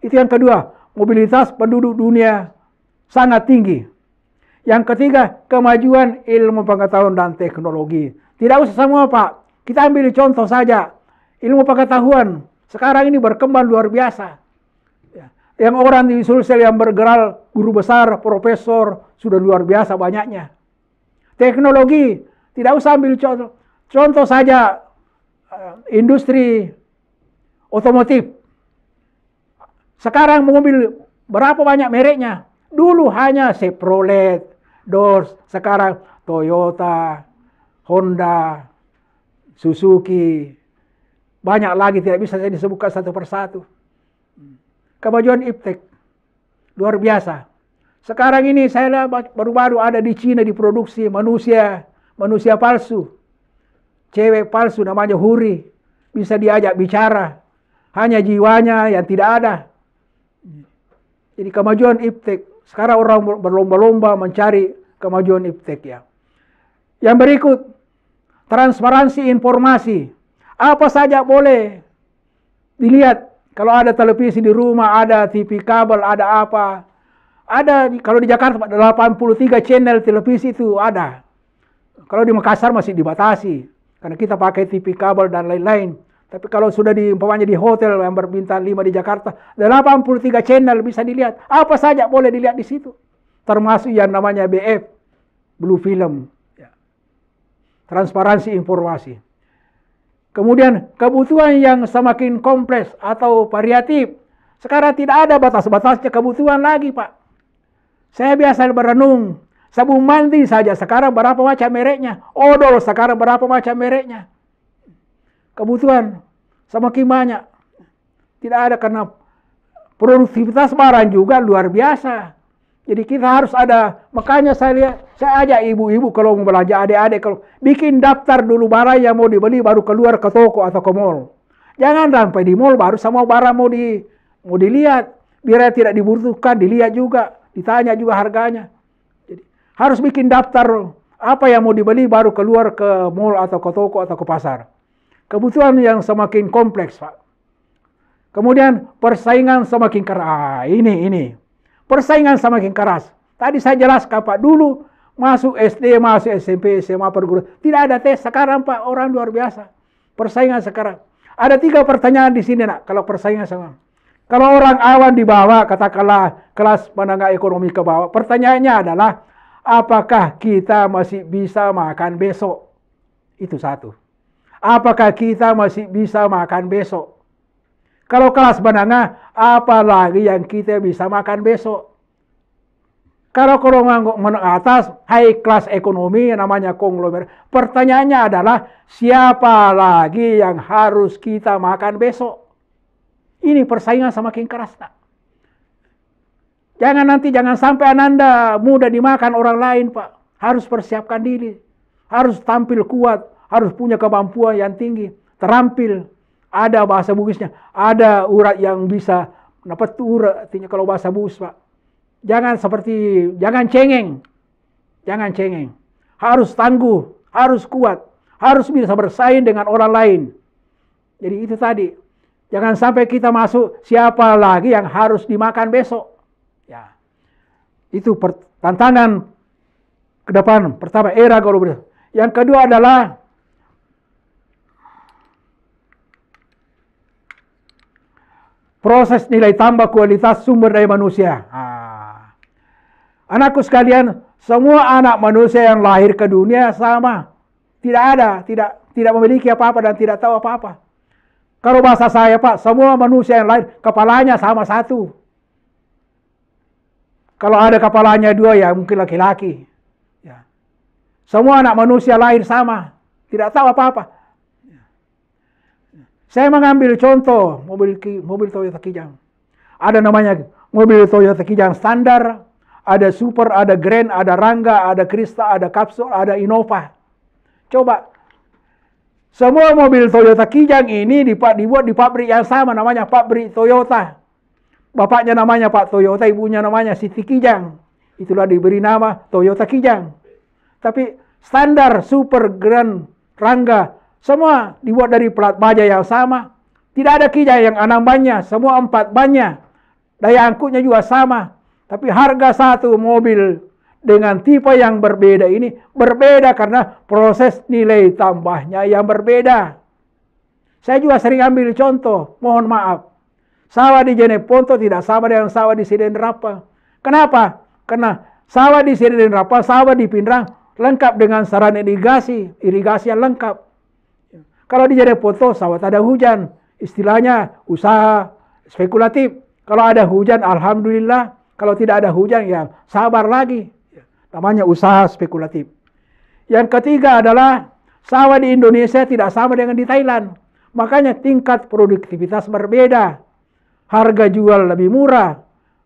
Itu yang kedua, mobilitas penduduk dunia sangat tinggi. Yang ketiga, kemajuan ilmu pengetahuan dan teknologi. Tidak usah semua, Pak. Kita ambil contoh saja ilmu pengetahuan sekarang ini berkembang luar biasa. Ya. Yang orang di Sulsel yang bergerak guru besar, profesor sudah luar biasa banyaknya. Teknologi tidak usah ambil contoh. Contoh saja eh, industri otomotif. Sekarang mobil berapa banyak mereknya? Dulu hanya Chevrolet, Dodge, sekarang Toyota, Honda, Suzuki, banyak lagi tidak bisa saya disebutkan satu persatu. Kemajuan Iptek luar biasa. Sekarang ini saya baru-baru ada di Cina diproduksi manusia manusia palsu. Cewek palsu namanya Huri bisa diajak bicara. Hanya jiwanya yang tidak ada. Jadi kemajuan Iptek sekarang orang berlomba-lomba mencari kemajuan Iptek ya. Yang berikut transparansi informasi apa saja boleh dilihat. Kalau ada televisi di rumah, ada TV kabel, ada apa. Ada, kalau di Jakarta 83 channel televisi itu ada. Kalau di Makassar masih dibatasi. Karena kita pakai TV kabel dan lain-lain. Tapi kalau sudah di umpamanya di hotel yang berbintang 5 di Jakarta, 83 channel bisa dilihat. Apa saja boleh dilihat di situ. Termasuk yang namanya BF, Blue Film. Ya. Transparansi informasi. Kemudian kebutuhan yang semakin kompleks atau variatif. Sekarang tidak ada batas-batasnya kebutuhan lagi, Pak. Saya biasa berenung. Sabun mandi saja sekarang berapa macam mereknya. Odol sekarang berapa macam mereknya. Kebutuhan semakin banyak. Tidak ada karena produktivitas barang juga luar biasa. Jadi kita harus ada, makanya saya lihat, saya ajak ibu-ibu kalau mau belanja, adik-adik kalau bikin daftar dulu barang yang mau dibeli baru keluar ke toko atau ke mall. Jangan sampai di mall baru sama barang mau di mau dilihat, biar tidak dibutuhkan, dilihat juga, ditanya juga harganya. Jadi harus bikin daftar apa yang mau dibeli baru keluar ke mall atau ke toko atau ke pasar. Kebutuhan yang semakin kompleks, Pak. Kemudian persaingan semakin keras. Ah, ini, ini. Persaingan semakin keras. Tadi saya jelaskan Pak, dulu masuk SD, masuk SMP, SMA perguruan. Tidak ada tes. Sekarang Pak, orang luar biasa. Persaingan sekarang. Ada tiga pertanyaan di sini nak, kalau persaingan sama. Kalau orang awan di bawah, katakanlah kelas menengah ekonomi ke bawah, pertanyaannya adalah, apakah kita masih bisa makan besok? Itu satu. Apakah kita masih bisa makan besok? Kalau kelas menengah, lagi yang kita bisa makan besok. Kalau golongan menengah atas, high class ekonomi namanya konglomerat. Pertanyaannya adalah, siapa lagi yang harus kita makan besok? Ini persaingan semakin keras, tak? Jangan nanti, jangan sampai Ananda mudah dimakan orang lain, Pak. Harus persiapkan diri. Harus tampil kuat. Harus punya kemampuan yang tinggi. Terampil ada bahasa Bugisnya, ada urat yang bisa dapat urat artinya kalau bahasa Bugis, Pak. Jangan seperti jangan cengeng. Jangan cengeng. Harus tangguh, harus kuat, harus bisa bersaing dengan orang lain. Jadi itu tadi. Jangan sampai kita masuk siapa lagi yang harus dimakan besok. Ya. Itu tantangan ke depan. Pertama era global. Yang kedua adalah proses nilai tambah kualitas sumber daya manusia. Anakku sekalian, semua anak manusia yang lahir ke dunia sama. Tidak ada, tidak tidak memiliki apa-apa dan tidak tahu apa-apa. Kalau bahasa saya Pak, semua manusia yang lahir kepalanya sama satu. Kalau ada kepalanya dua ya mungkin laki-laki. Ya. Semua anak manusia lahir sama, tidak tahu apa-apa. Saya mengambil contoh mobil mobil Toyota Kijang. Ada namanya mobil Toyota Kijang standar, ada Super, ada Grand, ada Rangga, ada Krista, ada Kapsul, ada Innova. Coba semua mobil Toyota Kijang ini dibuat di pabrik yang sama namanya pabrik Toyota. Bapaknya namanya Pak Toyota, ibunya namanya Siti Kijang. Itulah diberi nama Toyota Kijang. Tapi standar Super Grand Rangga semua dibuat dari pelat baja yang sama. Tidak ada kijang yang enam banyak. semua empat banyak Daya angkutnya juga sama. Tapi harga satu mobil dengan tipe yang berbeda ini berbeda karena proses nilai tambahnya yang berbeda. Saya juga sering ambil contoh, mohon maaf. Sawah di Jeneponto tidak sama dengan sawah di Sidenrapa. Kenapa? Karena sawah di Sidenrapa, sawah di Pindrang lengkap dengan sarana irigasi, irigasi yang lengkap. Kalau jadi foto, sawah ada hujan. Istilahnya usaha spekulatif. Kalau ada hujan, alhamdulillah. Kalau tidak ada hujan, ya sabar lagi. Namanya usaha spekulatif. Yang ketiga adalah sawah di Indonesia tidak sama dengan di Thailand. Makanya tingkat produktivitas berbeda. Harga jual lebih murah.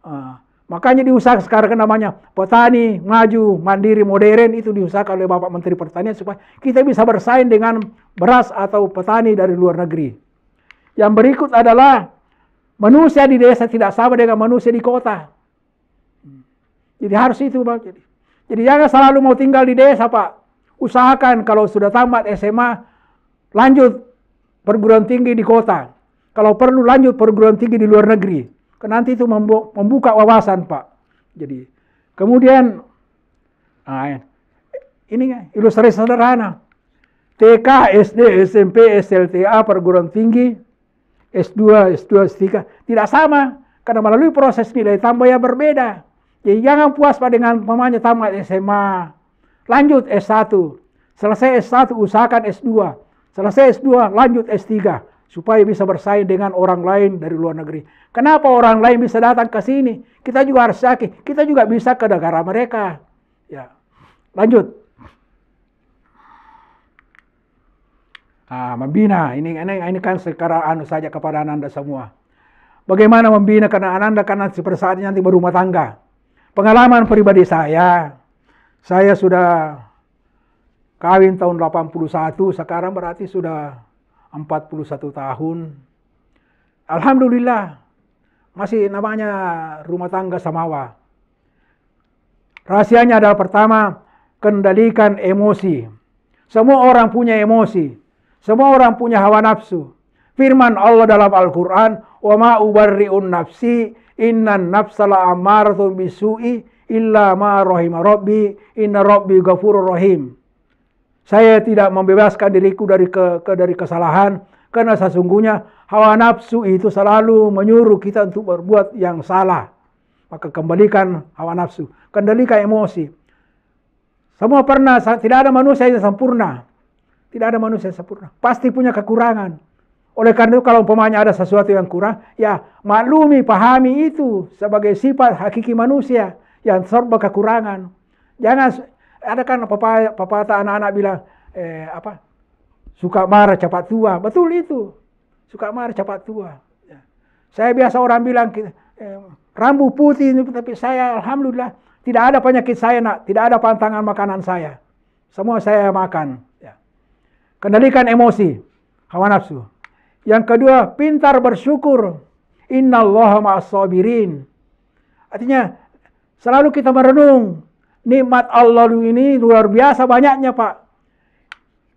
Ah, Makanya diusahakan sekarang kan namanya petani maju, mandiri, modern itu diusahakan oleh Bapak Menteri Pertanian supaya kita bisa bersaing dengan beras atau petani dari luar negeri. Yang berikut adalah manusia di desa tidak sama dengan manusia di kota. Jadi harus itu Pak. Jadi, jadi jangan selalu mau tinggal di desa Pak. Usahakan kalau sudah tamat SMA lanjut perguruan tinggi di kota. Kalau perlu lanjut perguruan tinggi di luar negeri nanti itu membuka wawasan Pak. Jadi kemudian nah, ini ilustrasi sederhana. TK, SD, SMP, SLTA, perguruan tinggi, S2, S2, S3, tidak sama. Karena melalui proses nilai tambah yang berbeda. Jadi jangan puas pada dengan pemanya tamat SMA. Lanjut S1. Selesai S1, usahakan S2. Selesai S2, lanjut S3 supaya bisa bersaing dengan orang lain dari luar negeri. Kenapa orang lain bisa datang ke sini? Kita juga harus yakin, kita juga bisa ke negara mereka. Ya. Lanjut. Ah, membina ini, ini ini kan sekarang anu saja kepada Anda semua. Bagaimana membina karena Anda karena seperti saat nanti berumah tangga. Pengalaman pribadi saya, saya sudah kawin tahun 81, sekarang berarti sudah 41 tahun. Alhamdulillah masih namanya rumah tangga samawa. Rahasianya adalah pertama, kendalikan emosi. Semua orang punya emosi. Semua orang punya hawa nafsu. Firman Allah dalam Al-Quran, وَمَا أُبَرِّئُنْ nafsi innan nafsala amaratun bisu'i illa ma rahima inna rabbi ghafurur rahim saya tidak membebaskan diriku dari ke, ke dari kesalahan karena sesungguhnya hawa nafsu itu selalu menyuruh kita untuk berbuat yang salah. Maka kembalikan hawa nafsu, kendalikan emosi. Semua pernah tidak ada manusia yang sempurna. Tidak ada manusia yang sempurna. Pasti punya kekurangan. Oleh karena itu kalau umpamanya ada sesuatu yang kurang, ya maklumi, pahami itu sebagai sifat hakiki manusia yang serba kekurangan. Jangan ada kan pepatah pepatah anak-anak bilang eh apa suka marah cepat tua betul itu suka marah cepat tua ya. saya biasa orang bilang eh, rambu putih tapi saya alhamdulillah tidak ada penyakit saya nak tidak ada pantangan makanan saya semua saya makan ya. kendalikan emosi hawa nafsu yang kedua pintar bersyukur innallaha ma'as sabirin artinya selalu kita merenung nikmat Allah ini luar biasa banyaknya Pak.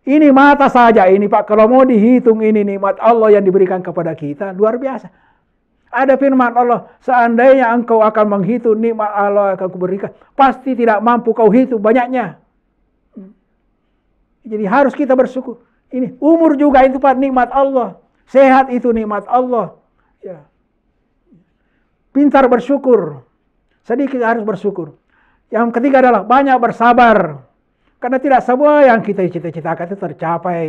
Ini mata saja ini Pak, kalau mau dihitung ini nikmat Allah yang diberikan kepada kita, luar biasa. Ada firman Allah, seandainya engkau akan menghitung nikmat Allah yang akan kuberikan, pasti tidak mampu kau hitung banyaknya. Jadi harus kita bersyukur. Ini umur juga itu Pak nikmat Allah. Sehat itu nikmat Allah. Ya. Pintar bersyukur. Sedikit harus bersyukur. Yang ketiga adalah banyak bersabar. Karena tidak semua yang kita cita-citakan itu tercapai.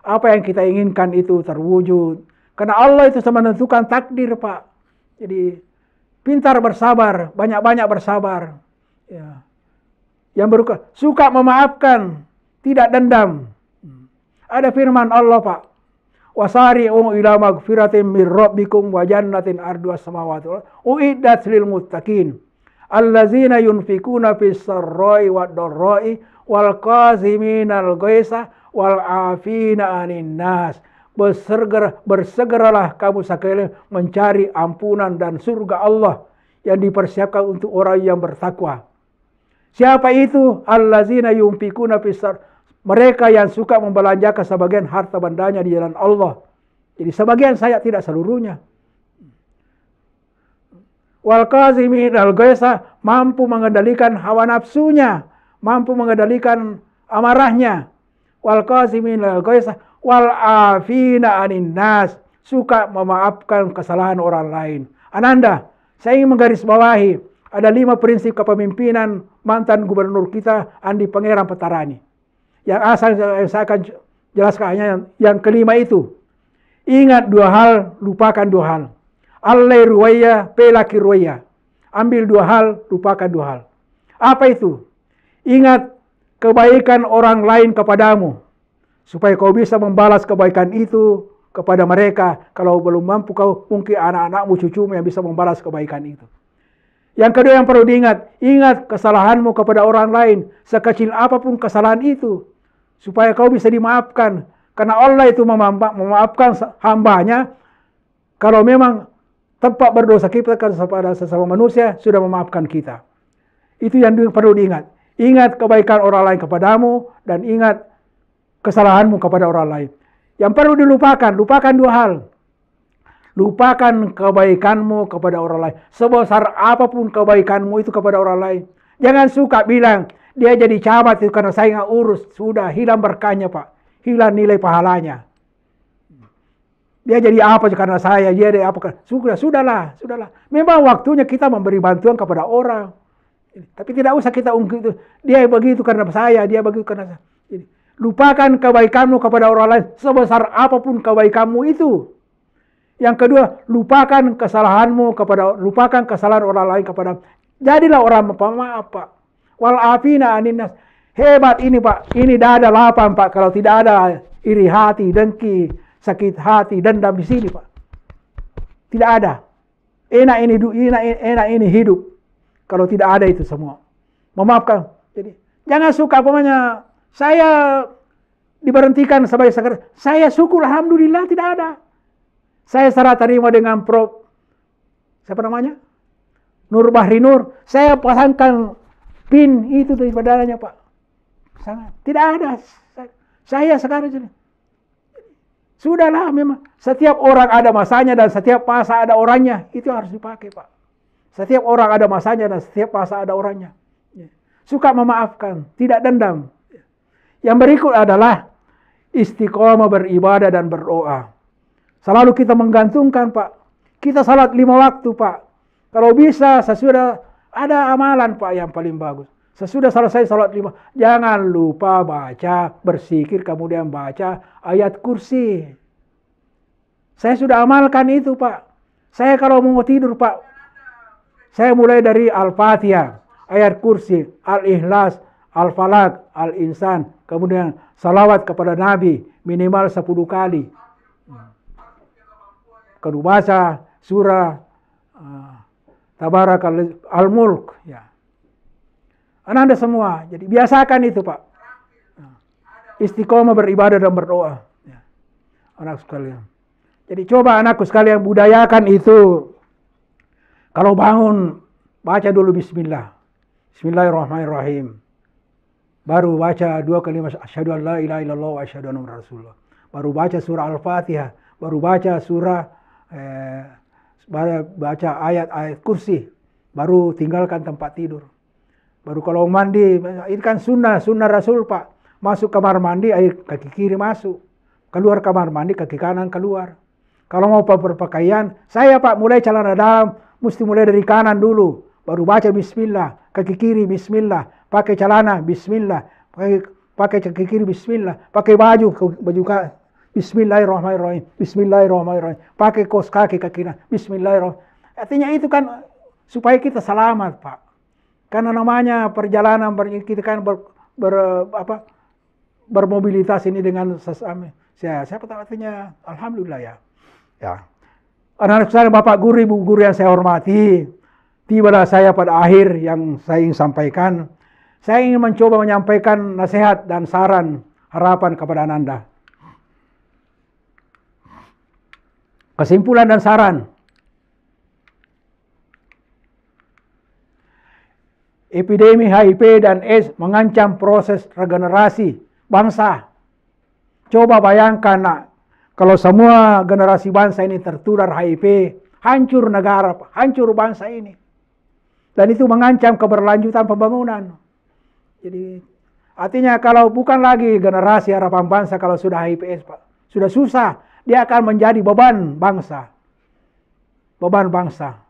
Apa yang kita inginkan itu terwujud. Karena Allah itu sama menentukan takdir, Pak. Jadi pintar bersabar, banyak-banyak bersabar. Ya. Yang berukur. suka memaafkan, tidak dendam. Ada firman Allah, Pak. Wasari ila magfiratin min rabbikum wa jannatin ardua samawati uiddat lil muttaqin allazina yunfikuna fis sarrai wad darrai wal qazimina al ghaisa wal afina anin nas bersegera, bersegeralah kamu sekalian mencari ampunan dan surga Allah yang dipersiapkan untuk orang yang bertakwa. Siapa itu? al-lazina Allazina yunfikuna pisar. Mereka yang suka membelanjakan sebagian harta bendanya di jalan Allah. Jadi sebagian saya tidak seluruhnya wal qazimin al mampu mengendalikan hawa nafsunya, mampu mengendalikan amarahnya. Wal qazimin al wal afina anin nas, suka memaafkan kesalahan orang lain. Ananda, saya ingin menggarisbawahi ada lima prinsip kepemimpinan mantan gubernur kita Andi Pangeran Petarani. Yang asal saya akan jelaskan hanya yang kelima itu. Ingat dua hal, lupakan dua hal. Allah ruwaya, pelaki ruwaya. Ambil dua hal, lupakan dua hal. Apa itu? Ingat kebaikan orang lain kepadamu. Supaya kau bisa membalas kebaikan itu kepada mereka. Kalau belum mampu kau, mungkin anak-anakmu, cucumu yang bisa membalas kebaikan itu. Yang kedua yang perlu diingat, ingat kesalahanmu kepada orang lain, sekecil apapun kesalahan itu, supaya kau bisa dimaafkan. Karena Allah itu memaafkan hambanya, kalau memang tempat berdosa kita kan kepada sesama manusia sudah memaafkan kita. Itu yang perlu diingat. Ingat kebaikan orang lain kepadamu dan ingat kesalahanmu kepada orang lain. Yang perlu dilupakan, lupakan dua hal. Lupakan kebaikanmu kepada orang lain. Sebesar apapun kebaikanmu itu kepada orang lain. Jangan suka bilang, dia jadi camat itu karena saya nggak urus. Sudah hilang berkahnya Pak. Hilang nilai pahalanya dia jadi apa karena saya, dia jadi apa sudah sudahlah, sudahlah. Memang waktunya kita memberi bantuan kepada orang. Tapi tidak usah kita ungkit itu. Dia begitu karena saya, dia begitu karena saya. lupakan kebaikanmu kepada orang lain sebesar apapun kebaikanmu itu. Yang kedua, lupakan kesalahanmu kepada lupakan kesalahan orang lain kepada jadilah orang pemaaf, Pak. walafina aninas Hebat ini, Pak. Ini dada lapang, Pak. Kalau tidak ada iri hati, dengki, sakit hati, dendam di sini, Pak. Tidak ada. Enak ini enak, enak ini hidup. Kalau tidak ada itu semua. Memaafkan. Jadi jangan suka pokoknya saya diberhentikan sebagai sekretaris. Saya syukur alhamdulillah tidak ada. Saya serah terima dengan Prof. Siapa namanya? Nur Bahri Nur. Saya pasangkan pin itu dari adanya, Pak. Sangat. Tidak ada. Saya sekarang jadi. Sudahlah memang. Setiap orang ada masanya dan setiap masa ada orangnya. Itu harus dipakai Pak. Setiap orang ada masanya dan setiap masa ada orangnya. Ya. Suka memaafkan, tidak dendam. Ya. Yang berikut adalah istiqomah beribadah dan berdoa. Selalu kita menggantungkan Pak. Kita salat lima waktu Pak. Kalau bisa sesudah ada amalan Pak yang paling bagus. Sesudah selesai sholat lima, jangan lupa baca, bersikir, kemudian baca ayat kursi. Saya sudah amalkan itu, Pak. Saya kalau mau tidur, Pak, saya mulai dari Al-Fatihah, ayat kursi, Al-Ikhlas, Al-Falak, Al-Insan, kemudian salawat kepada Nabi minimal 10 kali. Kedubasa, surah, uh, eh, Tabarak al-Mulk. ya Anak-anak semua. Jadi biasakan itu Pak. Istiqomah beribadah dan berdoa. Ya. Anak sekalian. Jadi coba anakku sekalian budayakan itu. Kalau bangun, baca dulu bismillah. Bismillahirrahmanirrahim. Baru baca dua kalimat asyhadu an la ilaha illallah wa asyhadu anna rasulullah. Baru baca surah Al-Fatihah, baru baca surah eh, baca ayat-ayat kursi, baru tinggalkan tempat tidur. Baru kalau mandi, ini kan sunnah, sunnah Rasul Pak. Masuk kamar mandi, air kaki kiri masuk. Keluar kamar mandi, kaki kanan keluar. Kalau mau berpakaian, saya Pak mulai celana dalam, mesti mulai dari kanan dulu. Baru baca bismillah, kaki kiri bismillah, pakai celana bismillah, pakai pakai kaki kiri bismillah, pakai baju baju Bismillahirrahmanirrahim, Bismillahirrahmanirrahim. Pakai kos kaki kaki kanan, Bismillahirrahmanirrahim. Artinya itu kan supaya kita selamat, Pak. Karena namanya perjalanan ber, kita kan ber, ber apa bermobilitas ini dengan sesama. Saya saya artinya alhamdulillah ya. Ya. Anak-anak saya Bapak guru Ibu guru yang saya hormati, tibalah saya pada akhir yang saya ingin sampaikan. Saya ingin mencoba menyampaikan nasihat dan saran harapan kepada Anda. Kesimpulan dan saran. epidemi HIV dan AIDS mengancam proses regenerasi bangsa. Coba bayangkan nak, kalau semua generasi bangsa ini tertular HIV, hancur negara, hancur bangsa ini. Dan itu mengancam keberlanjutan pembangunan. Jadi artinya kalau bukan lagi generasi harapan bangsa kalau sudah HIV Pak, sudah susah, dia akan menjadi beban bangsa. Beban bangsa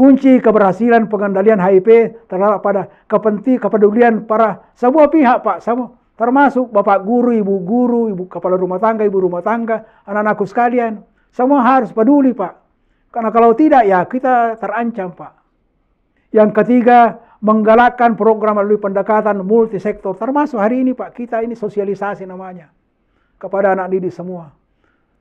kunci keberhasilan pengendalian HIV terhadap pada kepentingan kepedulian para semua pihak Pak, semua termasuk Bapak guru, Ibu guru, Ibu kepala rumah tangga, Ibu rumah tangga, anak-anakku sekalian. Semua harus peduli Pak. Karena kalau tidak ya kita terancam Pak. Yang ketiga, menggalakkan program melalui pendekatan multisektor termasuk hari ini Pak, kita ini sosialisasi namanya kepada anak didik semua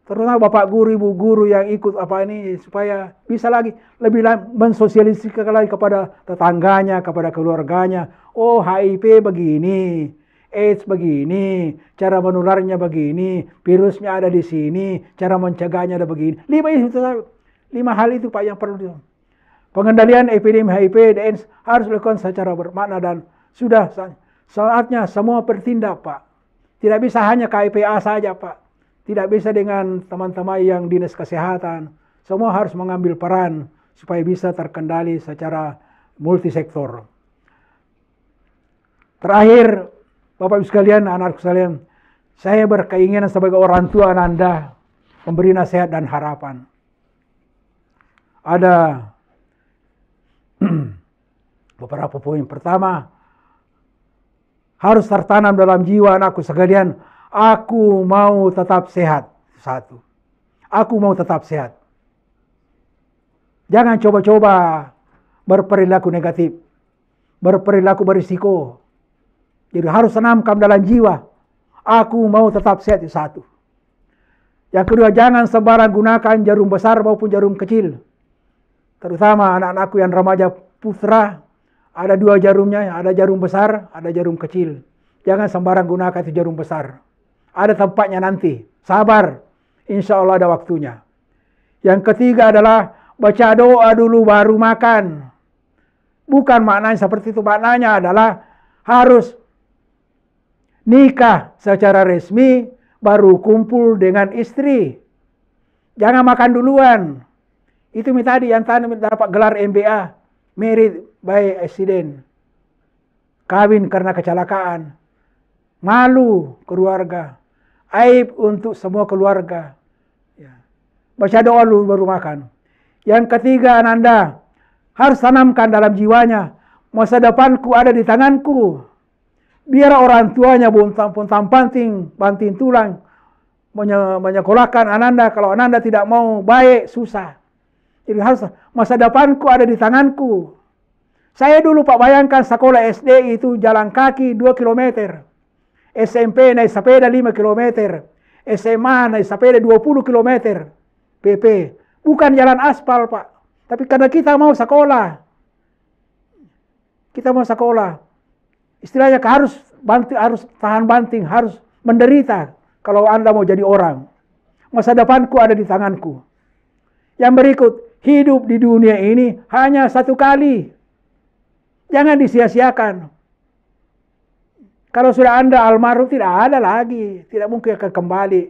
terutama bapak guru, ibu guru yang ikut apa ini supaya bisa lagi lebih mensosialisasikan lagi kepada tetangganya, kepada keluarganya. Oh HIV begini, AIDS begini, cara menularnya begini, virusnya ada di sini, cara mencegahnya ada begini. Lima itu lima hal itu Pak yang perlu. Pengendalian epidemi HIV dan AIDS harus dilakukan secara bermakna dan sudah saatnya semua bertindak Pak. Tidak bisa hanya KIPA saja Pak tidak bisa dengan teman-teman yang dinas kesehatan. Semua harus mengambil peran supaya bisa terkendali secara multisektor. Terakhir, Bapak Ibu sekalian, anak-anak sekalian, saya berkeinginan sebagai orang tua Anda memberi nasihat dan harapan. Ada [clears throat] beberapa poin. Pertama, harus tertanam dalam jiwa anakku sekalian Aku mau tetap sehat. Satu. Aku mau tetap sehat. Jangan coba-coba berperilaku negatif. Berperilaku berisiko. Jadi harus senamkan dalam jiwa. Aku mau tetap sehat satu. Yang kedua, jangan sembarang gunakan jarum besar maupun jarum kecil. Terutama anak-anakku yang remaja putra, ada dua jarumnya, ada jarum besar, ada jarum kecil. Jangan sembarang gunakan itu jarum besar ada tempatnya nanti. Sabar, insya Allah ada waktunya. Yang ketiga adalah baca doa dulu baru makan. Bukan maknanya seperti itu, maknanya adalah harus nikah secara resmi baru kumpul dengan istri. Jangan makan duluan. Itu tadi yang tadi dapat gelar MBA, merit by accident. Kawin karena kecelakaan. Malu keluarga aib untuk semua keluarga. Ya. Baca doa dulu baru makan. Yang ketiga ananda harus tanamkan dalam jiwanya masa depanku ada di tanganku. Biar orang tuanya pun tampan panting, banting tulang menyekolahkan ananda kalau ananda tidak mau baik susah. Jadi harus masa depanku ada di tanganku. Saya dulu Pak bayangkan sekolah SD itu jalan kaki 2 kilometer. SMP na isapeda 5 km, SMA na isapeda 20 km, PP. Bukan jalan aspal, Pak. Tapi karena kita mau sekolah. Kita mau sekolah. Istilahnya harus banting, harus tahan banting, harus menderita kalau Anda mau jadi orang. Masa depanku ada di tanganku. Yang berikut, hidup di dunia ini hanya satu kali. Jangan disia-siakan. Kalau sudah Anda almarhum tidak ada lagi, tidak mungkin akan kembali.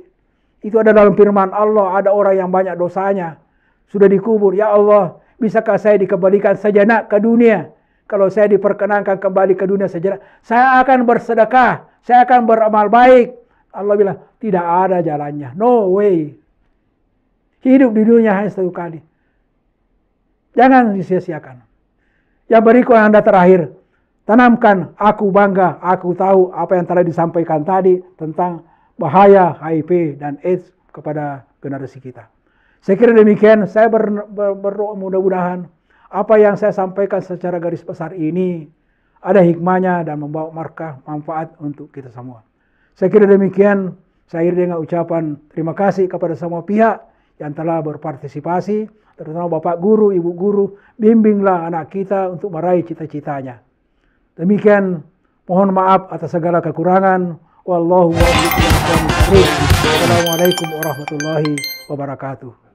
Itu ada dalam firman Allah, ada orang yang banyak dosanya. Sudah dikubur, ya Allah, bisakah saya dikembalikan sejenak ke dunia? Kalau saya diperkenankan kembali ke dunia sejenak, saya akan bersedekah, saya akan beramal baik. Allah bilang, tidak ada jalannya. No way. Hidup di dunia hanya satu kali. Jangan disia-siakan. Yang berikut anda terakhir. Tanamkan aku bangga, aku tahu apa yang telah disampaikan tadi tentang bahaya HIV dan AIDS kepada generasi kita. Saya kira demikian, saya ber, ber, berdoa mudah-mudahan apa yang saya sampaikan secara garis besar ini ada hikmahnya dan membawa markah manfaat untuk kita semua. Saya kira demikian, saya akhiri dengan ucapan terima kasih kepada semua pihak yang telah berpartisipasi, terutama Bapak Guru, Ibu Guru, bimbinglah anak kita untuk meraih cita-citanya. Demikian mohon maaf atas segala kekurangan. Wallahu a'lam. Assalamualaikum warahmatullahi wabarakatuh.